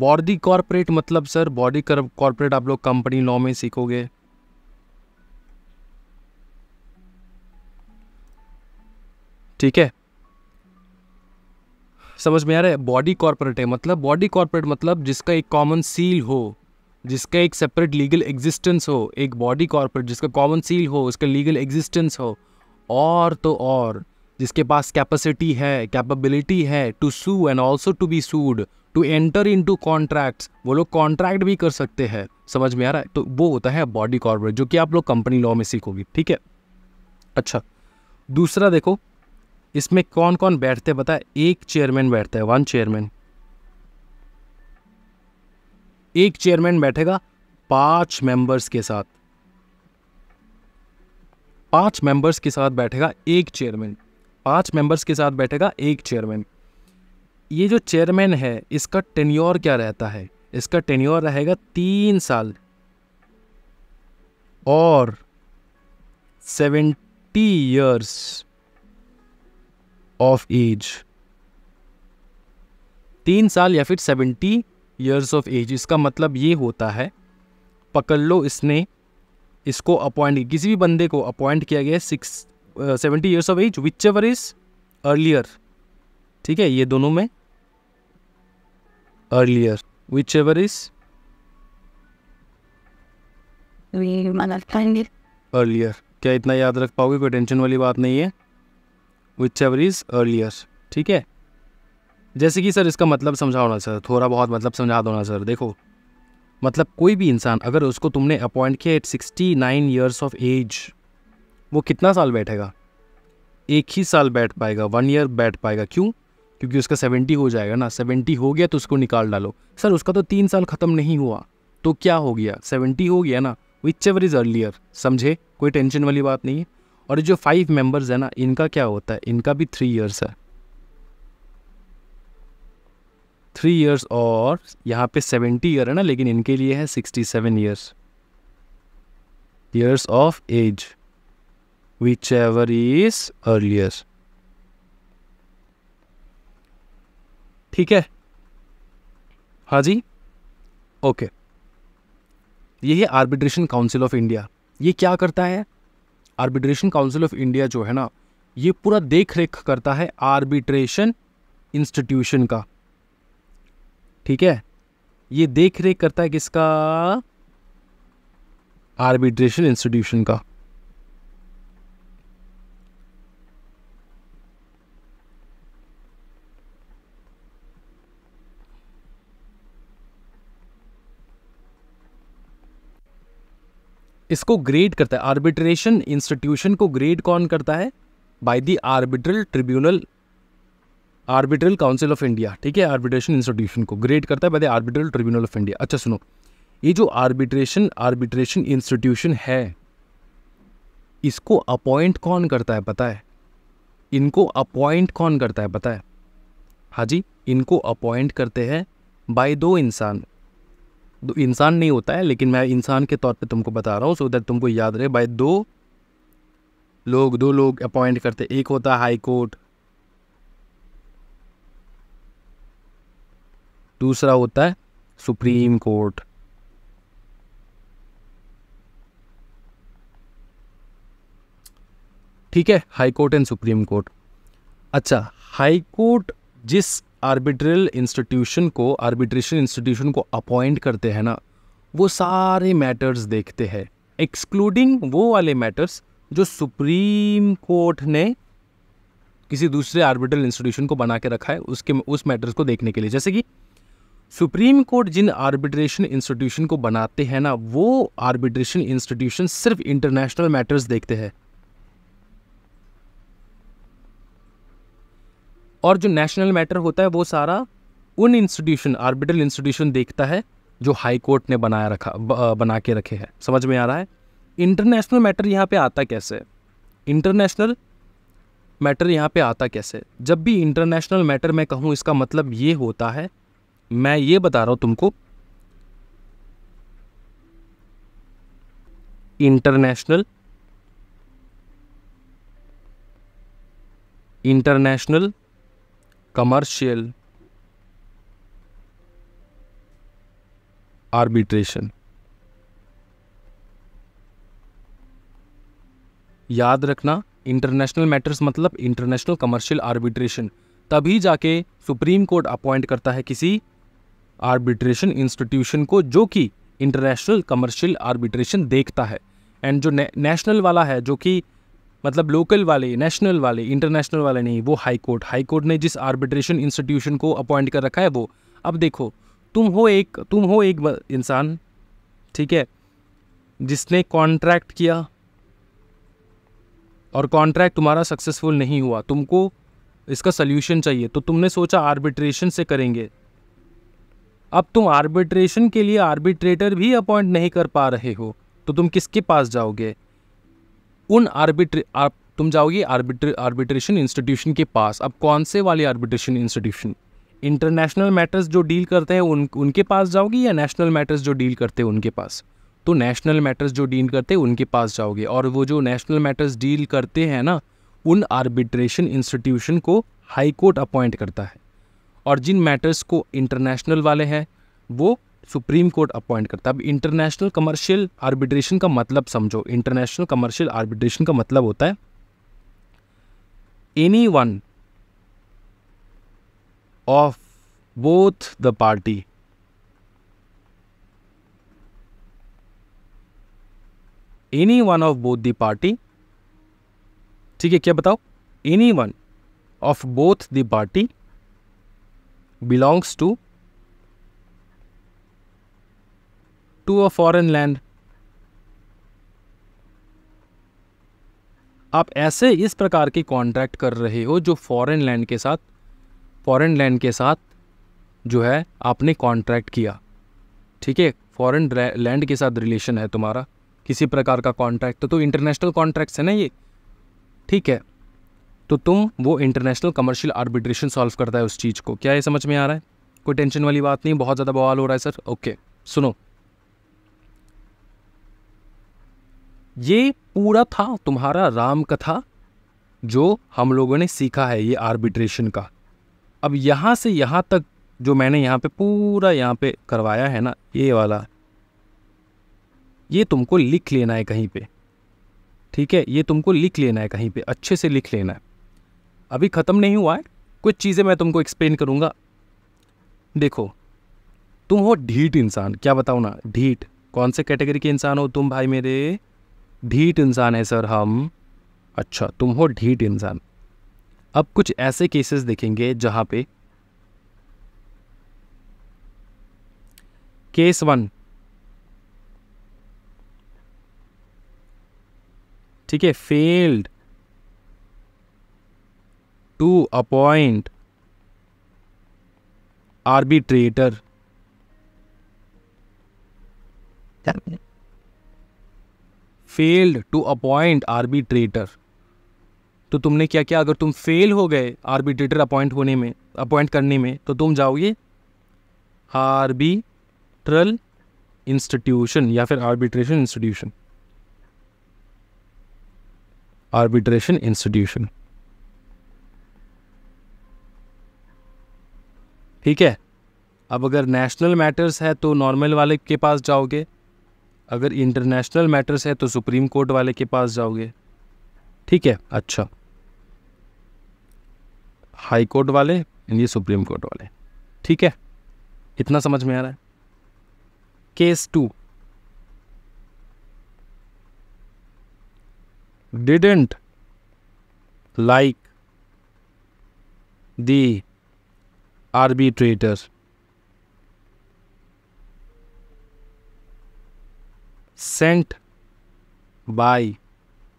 बॉडी कॉरपोरेट मतलब सर बॉडी कॉरपोरेट आप लोग कंपनी लॉ में सीखोगे ठीक है समझ में आ रहा है बॉडी कॉर्पोरेट है मतलब बॉडी कॉर्पोरेट मतलब जिसका एक कॉमन सील हो जिसका एक सेपरेट लीगल एग्जिस्टेंस हो एक बॉडी कॉर्पोरेट जिसका कॉमन सील हो उसका लीगल एग्जिस्टेंस हो और तो और जिसके पास कैपेसिटी है कैपेबिलिटी है to sue and also to be sued to enter into contracts वो लोग कॉन्ट्रैक्ट भी कर सकते हैं समझ में आ रहा है तो वो होता है बॉडी कॉर्पोरेट जो कि आप लोग कंपनी लॉ में सीखोगे ठीक है अच्छा दूसरा देखो इसमें कौन कौन बैठते हैं बता एक चेयरमैन बैठता है वन चेयरमैन एक चेयरमैन बैठेगा पांच मेंबर्स के साथ पांच मेंबर्स के साथ बैठेगा एक चेयरमैन पांच मेंबर्स के साथ बैठेगा एक चेयरमैन ये जो चेयरमैन है इसका टेन्योर क्या रहता है इसका टेन्योर रहेगा तीन साल और सेवेंटी ईयर्स ऑफ एज तीन साल या फिर सेवेंटी ईयर्स ऑफ एज इसका मतलब ये होता है पकड़ लो इसने इसको अपॉइंट किसी भी बंदे को अपॉइंट किया गया six seventy years of age whichever is earlier ठीक है ये दोनों में earlier whichever is earlier क्या इतना याद रख पाओगे कोई टेंशन वाली बात नहीं है विच एवर इज़ अर्लियर ठीक है जैसे कि सर इसका मतलब समझा होना सर थोड़ा बहुत मतलब समझा दो ना सर देखो मतलब कोई भी इंसान अगर उसको तुमने अपॉइंट किया at sixty nine years of age वो कितना साल बैठेगा एक ही साल बैठ पाएगा वन ईयर बैठ पाएगा क्यों क्योंकि उसका सेवेंटी हो जाएगा ना सेवेंटी हो गया तो उसको निकाल डालो सर उसका तो तीन साल ख़त्म नहीं हुआ तो क्या हो गया सेवेंटी हो गया ना विच एवर इज़ अर्लियर समझे कोई टेंशन वाली बात नहीं है और जो फाइव मेंबर्स है ना इनका क्या होता है इनका भी थ्री इयर्स है थ्री इयर्स और यहाँ पे सेवेंटी ईयर है ना लेकिन इनके लिए है sixty seven years years of age whichever is earlier ठीक है हाँ जी ओके यही आर्बिट्रेशन काउंसिल ऑफ इंडिया ये क्या करता है आर्बिट्रेशन काउंसिल ऑफ इंडिया जो है ना ये पूरा देख रेख करता है आर्बिट्रेशन इंस्टीट्यूशन का ठीक है ये देख रेख करता है किसका आर्बिट्रेशन इंस्टीट्यूशन का इसको ग्रेड करता है आर्बिट्रेशन इंस्टीट्यूशन को ग्रेड कौन करता है by the arbitral tribunal arbitral council of India ठीक है आर्बिट्रेशन इंस्टीट्यूशन को ग्रेड करता है by the arbitral tribunal of India अच्छा सुनो ये जो आर्बिट्रेशन आर्बिट्रेशन इंस्टीट्यूशन है इसको अपॉइंट कौन करता है पता है इनको अपॉइंट कौन करता है पता है हाँ जी इनको अपॉइंट करते हैं बाय दो इंसान इंसान नहीं होता है लेकिन मैं इंसान के तौर पे तुमको बता रहा हूँ सो दैट तुमको याद रहे बाय दो लोग दो लोग अपॉइंट करते एक होता है हाई कोर्ट दूसरा होता है सुप्रीम कोर्ट ठीक है high court and supreme court अच्छा हाई कोर्ट जिस आर्बिट्रल इंस्टीट्यूशन को आर्बिट्रेशन इंस्टीट्यूशन को अपॉइंट करते हैं ना वो सारे मैटर्स देखते हैं एक्सक्लूडिंग वो वाले मैटर्स जो सुप्रीम कोर्ट ने किसी दूसरे आर्बिट्रल इंस्टीट्यूशन को बना के रखा है उसके उस मैटर्स को देखने के लिए जैसे कि सुप्रीम कोर्ट जिन आर्बिट्रेशन इंस्टीट्यूशन को बनाते हैं ना वो आर्बिट्रेशन इंस्टीट्यूशन सिर्फ इंटरनेशनल मैटर्स देखते हैं और जो नेशनल मैटर होता है वो सारा उन इंस्टीट्यूशन आर्बिटल इंस्टीट्यूशन देखता है जो हाई कोर्ट ने बनाया रखा बना के रखे हैं समझ में आ रहा है इंटरनेशनल मैटर यहाँ पे आता कैसे इंटरनेशनल मैटर यहाँ पे आता कैसे जब भी इंटरनेशनल मैटर मैं कहूँ इसका मतलब ये होता है मैं ये बता रहा हूँ तुमको इंटरनेशनल इंटरनेशनल कमर्शियल आर्बिट्रेशन याद रखना इंटरनेशनल मैटर्स मतलब इंटरनेशनल कमर्शियल आर्बिट्रेशन तभी जाके सुप्रीम कोर्ट अपॉइंट करता है किसी आर्बिट्रेशन इंस्टीट्यूशन को जो कि इंटरनेशनल कमर्शियल आर्बिट्रेशन देखता है एंड जो नेशनल वाला है जो कि मतलब लोकल वाले नेशनल वाले इंटरनेशनल वाले नहीं वो हाई कोर्ट हाई कोर्ट ने जिस आर्बिट्रेशन इंस्टीट्यूशन को अपॉइंट कर रखा है वो अब देखो तुम हो एक तुम हो एक इंसान ठीक है जिसने कॉन्ट्रैक्ट किया और कॉन्ट्रैक्ट तुम्हारा सक्सेसफुल नहीं हुआ तुमको इसका सल्यूशन चाहिए तो तुमने सोचा आर्बिट्रेशन से करेंगे अब तुम आर्बिट्रेशन के लिए आर्बिट्रेटर भी अपॉइंट नहीं कर पा रहे हो तो तुम किसके पास जाओगे उन आर्बिट्रे आप तुम जाओगे आर्बिट्रे आर्बिट्रेशन इंस्टीट्यूशन के पास अब कौन से वाले आर्बिट्रेशन इंस्टीट्यूशन इंटरनेशनल मैटर्स जो डील करते हैं उन उनके पास जाओगे या नेशनल मैटर्स जो डील करते हैं उनके पास तो नेशनल मैटर्स जो डील करते हैं उनके पास जाओगे और वो जो नेशनल मैटर्स डील करते हैं ना उन आर्बिट्रेशन इंस्टीट्यूशन को हाई कोर्ट अपॉइंट करता है और जिन मैटर्स को इंटरनेशनल वाले हैं वो सुप्रीम कोर्ट अपॉइंट करता है अब इंटरनेशनल कमर्शियल आर्बिट्रेशन का मतलब समझो इंटरनेशनल कमर्शियल आर्बिट्रेशन का मतलब होता है any one of both the party any one of both the party ठीक है क्या बताओ any one of both the party belongs to to a foreign land आप ऐसे इस प्रकार के कॉन्ट्रैक्ट कर रहे हो जो फॉरेन लैंड के साथ फॉरेन लैंड के साथ जो है आपने कॉन्ट्रैक्ट किया ठीक है फॉरेन लैंड के साथ रिलेशन है तुम्हारा किसी प्रकार का कॉन्ट्रैक्ट तो इंटरनेशनल कॉन्ट्रैक्ट्स है ना ये ठीक है तो तुम वो इंटरनेशनल कमर्शियल आर्बिट्रेशन सॉल्व करता है उस चीज़ को क्या ये समझ में आ रहा है कोई टेंशन वाली बात नहीं बहुत ज़्यादा बवाल हो रहा है सर ओके सुनो ये पूरा था तुम्हारा राम कथा जो हम लोगों ने सीखा है ये आर्बिट्रेशन का अब यहाँ से यहाँ तक जो मैंने यहाँ पे पूरा यहाँ पे करवाया है ना ये वाला ये तुमको लिख लेना है कहीं पे ठीक है ये तुमको लिख लेना है कहीं पे अच्छे से लिख लेना है अभी ख़त्म नहीं हुआ है कुछ चीज़ें मैं तुमको एक्सप्लेन करूँगा देखो तुम हो ढीठ इंसान क्या बताओ ना ढीठ कौन से कैटेगरी के इंसान हो तुम भाई मेरे ढीठ इंसान है सर हम अच्छा तुम हो ढीठ इंसान अब कुछ ऐसे केसेस देखेंगे जहां पे केस वन ठीक है failed to appoint arbitrator failed to appoint arbitrator तो तुमने क्या किया अगर तुम फेल हो गए आर्बिट्रेटर अपॉइंट होने में अपॉइंट करने में तो तुम जाओगे आर्बिट्रल इंस्टीट्यूशन या फिर आर्बिट्रेशन इंस्टीट्यूशन आर्बिट्रेशन इंस्टीट्यूशन ठीक है अब अगर नेशनल मैटर्स है तो नॉर्मल वाले के पास जाओगे अगर इंटरनेशनल मैटर्स है तो सुप्रीम कोर्ट वाले के पास जाओगे ठीक है अच्छा हाई कोर्ट वाले ये सुप्रीम कोर्ट वाले ठीक है इतना समझ में आ रहा है case two didn't like the arbitrator sent by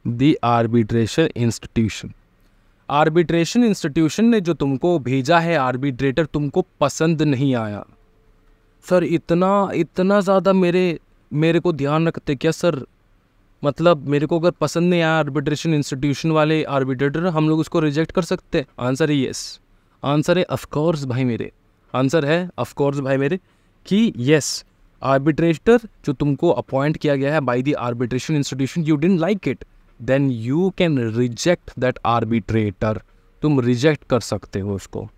the arbitration institution arbitration institution ने जो तुमको भेजा है आर्बिट्रेटर तुमको पसंद नहीं आया सर इतना इतना ज़्यादा मेरे मेरे को ध्यान रखते क्या सर मतलब मेरे को अगर पसंद नहीं आया आर्बिट्रेशन इंस्टीट्यूशन वाले आर्बिट्रेटर हम लोग उसको रिजेक्ट कर सकते हैं आंसर है येस आंसर है अफकोर्स भाई मेरे आंसर है अफकोर्स भाई मेरे कि येस आर्बिट्रेटर जो तुमको अपॉइंट किया गया है by the arbitration institution you didn't like it then you can reject that arbitrator तुम रिजेक्ट कर सकते हो उसको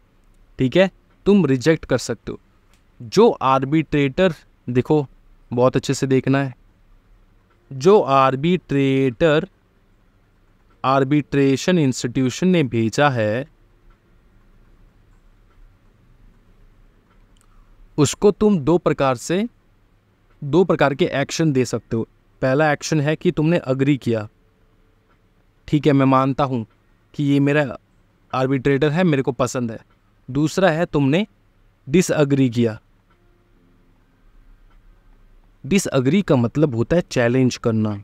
ठीक है तुम रिजेक्ट कर सकते हो जो आर्बिट्रेटर देखो बहुत अच्छे से देखना है जो आर्बिट्रेटर आर्बिट्रेशन इंस्टीट्यूशन ने भेजा है उसको तुम दो प्रकार से दो प्रकार के एक्शन दे सकते हो पहला एक्शन है कि तुमने अग्री किया ठीक है मैं मानता हूँ कि ये मेरा आर्बिट्रेटर है मेरे को पसंद है दूसरा है तुमने डिसअग्री किया डिसअग्री का मतलब होता है चैलेंज करना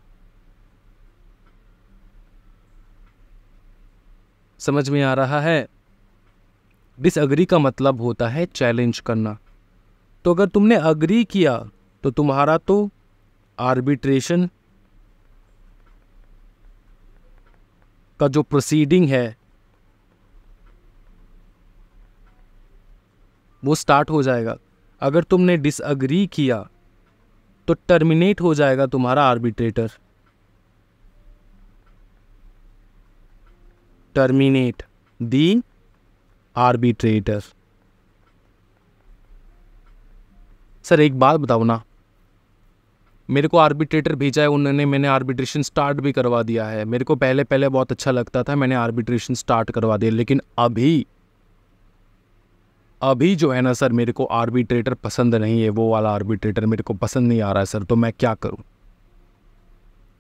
समझ में आ रहा है डिसअग्री का मतलब होता है चैलेंज करना तो अगर तुमने अग्री किया तो तुम्हारा तो आर्बिट्रेशन का जो प्रोसीडिंग है वो स्टार्ट हो जाएगा अगर तुमने डिसअग्री किया तो टर्मिनेट हो जाएगा तुम्हारा arbitrator terminate the arbitrator sir एक बात बताओ ना मेरे को आर्बिट्रेटर भेजा है उन्होंने मैंने आर्बिट्रेशन स्टार्ट भी करवा दिया है मेरे को पहले पहले बहुत अच्छा लगता था मैंने आर्बिट्रेशन स्टार्ट करवा दिया लेकिन अभी अभी जो है ना सर मेरे को आर्बिट्रेटर पसंद नहीं है वो वाला आर्बिट्रेटर मेरे को पसंद नहीं आ रहा है सर तो मैं क्या करूँ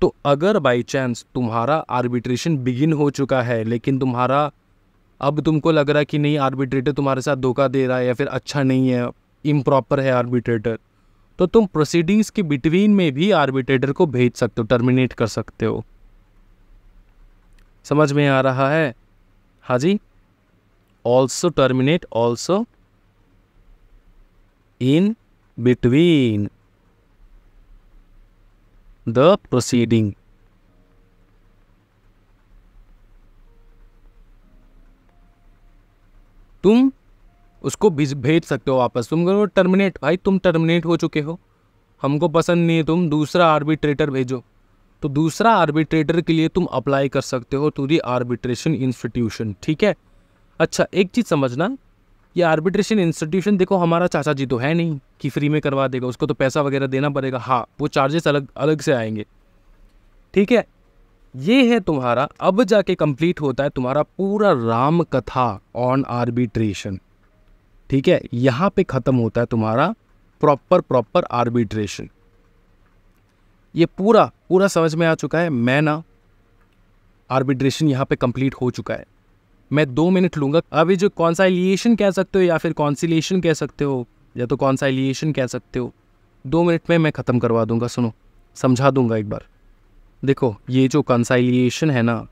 तो अगर बाई चांस तुम्हारा आर्बिट्रेशन बिगिन हो चुका है लेकिन तुम्हारा अब तुमको लग रहा है कि नहीं आर्बिट्रेटर तुम्हारे साथ धोखा दे रहा है या फिर अच्छा नहीं है इम्प्रॉपर है आर्बिट्रेटर तो तुम प्रोसीडिंग्स के बिटवीन में भी आर्बिट्रेटर को भेज सकते हो टर्मिनेट कर सकते हो समझ में आ रहा है हाँ जी also terminate also in between the proceeding तुम उसको भेज सकते हो वापस तुम करो टर्मिनेट भाई तुम टर्मिनेट हो चुके हो हमको पसंद नहीं है तुम दूसरा आर्बिट्रेटर भेजो तो दूसरा आर्बिट्रेटर के लिए तुम अप्लाई कर सकते हो टू दी आर्बिट्रेशन इंस्टीट्यूशन ठीक है अच्छा एक चीज़ समझना ये आर्बिट्रेशन इंस्टीट्यूशन देखो हमारा चाचा जी तो है नहीं कि फ्री में करवा देगा उसको तो पैसा वगैरह देना पड़ेगा हाँ वो चार्जेस अलग अलग से आएंगे ठीक है ये है तुम्हारा अब जाके कंप्लीट होता है तुम्हारा पूरा राम कथा ऑन आर्बिट्रेशन ठीक है यहां पे ख़त्म होता है तुम्हारा प्रॉपर प्रॉपर आर्बिट्रेशन ये पूरा पूरा समझ में आ चुका है मैं ना आर्बिट्रेशन यहां पे कंप्लीट हो चुका है मैं दो मिनट लूंगा अभी जो कॉन्साइलिएशन कह सकते हो या फिर कॉन्सिलेशन कह सकते हो या तो कॉन्साइलिएशन कह सकते हो दो मिनट में मैं ख़त्म करवा दूंगा सुनो समझा दूंगा एक बार देखो ये जो कंसाइलिएशन है ना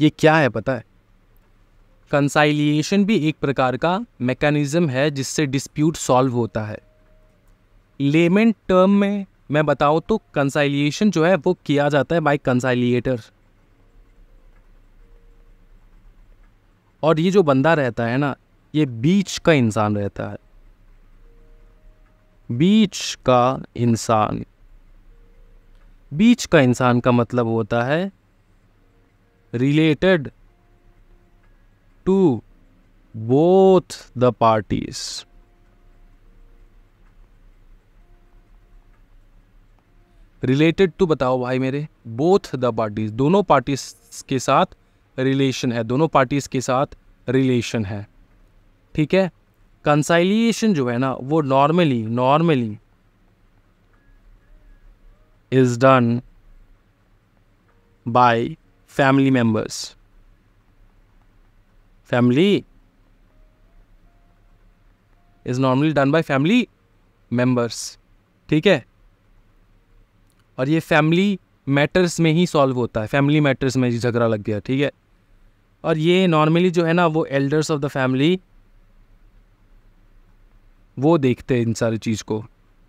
ये क्या है पता है कंसाइलिएशन भी एक प्रकार का मैकेनिज़्म है जिससे डिस्प्यूट सॉल्व होता है लेमेंट टर्म में मैं बताऊँ तो कंसाइलिएशन जो है वो किया जाता है बाय कंसाइलिएटर और ये जो बंदा रहता है ना ये बीच का इंसान रहता है बीच का इंसान बीच का इंसान का मतलब होता है related to both the parties related to बताओ भाई मेरे बोथ द पार्टीज दोनों पार्टीज के साथ रिलेशन है दोनों पार्टीज के साथ रिलेशन है ठीक है कंसाइलिएशन जो है ना वो normally normally is done by family members family is normally done by family members ठीक है और ये फैमिली मैटर्स में ही सॉल्व होता है फैमिली मैटर्स में ही झगड़ा लग गया ठीक है और ये नॉर्मली जो है ना वो एल्डर्स ऑफ द फैमिली वो देखते हैं इन सारी चीज़ को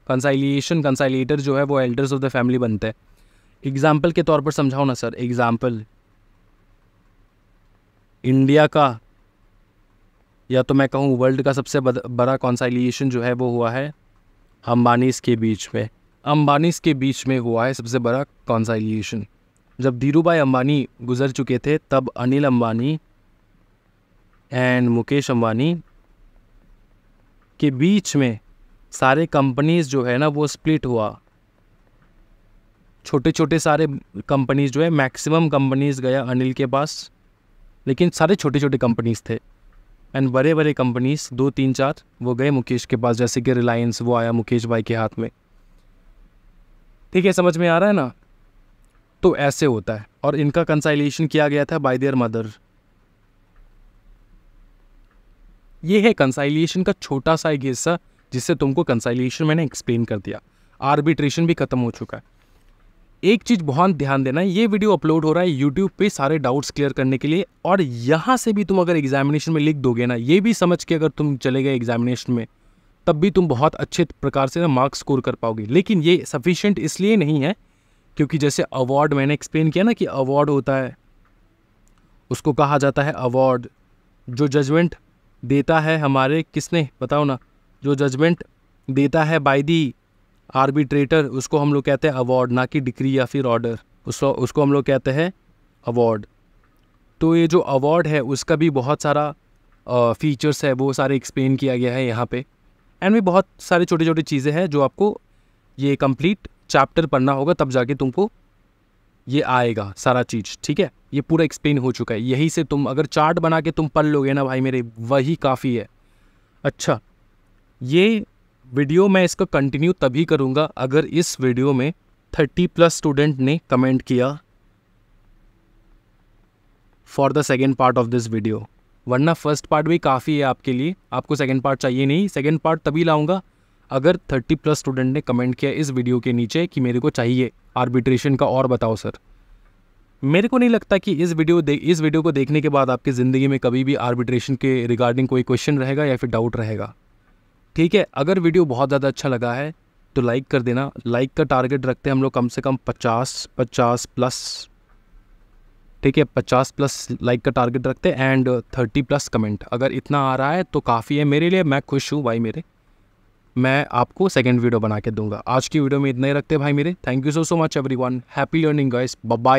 कंसाइलिएशन कंसाइलिएटर जो है वो एल्डर्स ऑफ द फैमिली बनते हैं एग्ज़ाम्पल के तौर पर समझाओ ना सर एग्ज़ाम्पल इंडिया का या तो मैं कहूँ वर्ल्ड का सबसे बड़ा कॉन्साइलिएशन जो है वो हुआ है अम्बानीस के बीच में अम्बानीस के बीच में हुआ है सबसे बड़ा कॉन्साइलिएशन जब धीरू भाई अम्बानी गुजर चुके थे तब अनिल अम्बानी एंड मुकेश अम्बानी के बीच में सारे कंपनीज़ जो है ना वो स्प्लिट हुआ छोटे छोटे सारे कंपनीज़ जो है मैक्सिमम कंपनीज़ गया अनिल के पास लेकिन सारे छोटे छोटे कंपनीज़ थे एंड बड़े बड़े कंपनीज दो तीन चार वो गए मुकेश के पास जैसे कि रिलायंस वो आया मुकेश भाई के हाथ में ठीक है समझ में आ रहा है ना तो ऐसे होता है और इनका कंसाइलेशन किया गया था बाय देयर मदर ये है कंसाइलेशन का छोटा सा एक हिस्सा जिससे तुमको कंसाइलिएशन मैंने एक्सप्लेन कर दिया आर्बिट्रेशन भी खत्म हो चुका है एक चीज़ बहुत ध्यान देना है ये वीडियो अपलोड हो रहा है यूट्यूब पे सारे डाउट्स क्लियर करने के लिए और यहाँ से भी तुम अगर एग्जामिनेशन में लिख दोगे ना ये भी समझ के अगर तुम चले गए एग्जामिनेशन में तब भी तुम बहुत अच्छे प्रकार से ना मार्क्स स्कोर कर पाओगे लेकिन ये सफिशेंट इसलिए नहीं है क्योंकि जैसे अवार्ड मैंने एक्सप्लेन किया ना कि अवार्ड होता है उसको कहा जाता है अवार्ड जो जजमेंट देता है हमारे किसने बताओ ना जो जजमेंट देता है बाई दी आर्बिट्रेटर उसको हम लोग कहते हैं अवार्ड ना कि डिक्री या फिर ऑर्डर उसको उसको हम लोग कहते हैं अवार्ड तो ये जो अवार्ड है उसका भी बहुत सारा फीचर्स है वो सारे एक्सप्लेन किया गया है यहाँ पे एंड भी बहुत सारे छोटे छोटे चीज़ें हैं जो आपको ये कंप्लीट चैप्टर पढ़ना होगा तब जाके तुमको ये आएगा सारा चीज़ ठीक है ये पूरा एक्सप्लेन हो चुका है यही से तुम अगर चार्ट बना के तुम पढ़ लोगे ना भाई मेरे वही काफ़ी है अच्छा ये वीडियो मैं इसको कंटिन्यू तभी करूँगा अगर इस वीडियो में थर्टी प्लस स्टूडेंट ने कमेंट किया for the second part of this video वरना फर्स्ट पार्ट भी काफ़ी है आपके लिए आपको सेकेंड पार्ट चाहिए नहीं सेकेंड पार्ट तभी लाऊंगा अगर थर्टी प्लस स्टूडेंट ने कमेंट किया इस वीडियो के नीचे कि मेरे को चाहिए आर्बिट्रेशन का और बताओ सर मेरे को नहीं लगता कि इस वीडियो दे इस वीडियो को देखने के बाद आपकी ज़िंदगी में कभी भी आर्बिट्रेशन के रिगार्डिंग कोई क्वेश्चन रहेगा या फिर डाउट रहेगा ठीक है अगर वीडियो बहुत ज़्यादा अच्छा लगा है तो लाइक कर देना लाइक का टारगेट रखते हैं हम लोग कम से कम पचास पचास प्लस ठीक है पचास प्लस लाइक का टारगेट रखते हैं एंड थर्टी प्लस कमेंट अगर इतना आ रहा है तो काफ़ी है मेरे लिए मैं खुश हूँ भाई मेरे मैं आपको सेकेंड वीडियो बना के दूंगा आज की वीडियो में इतना ही रखते हैं भाई मेरे thank you so so much everyone happy learning guys bye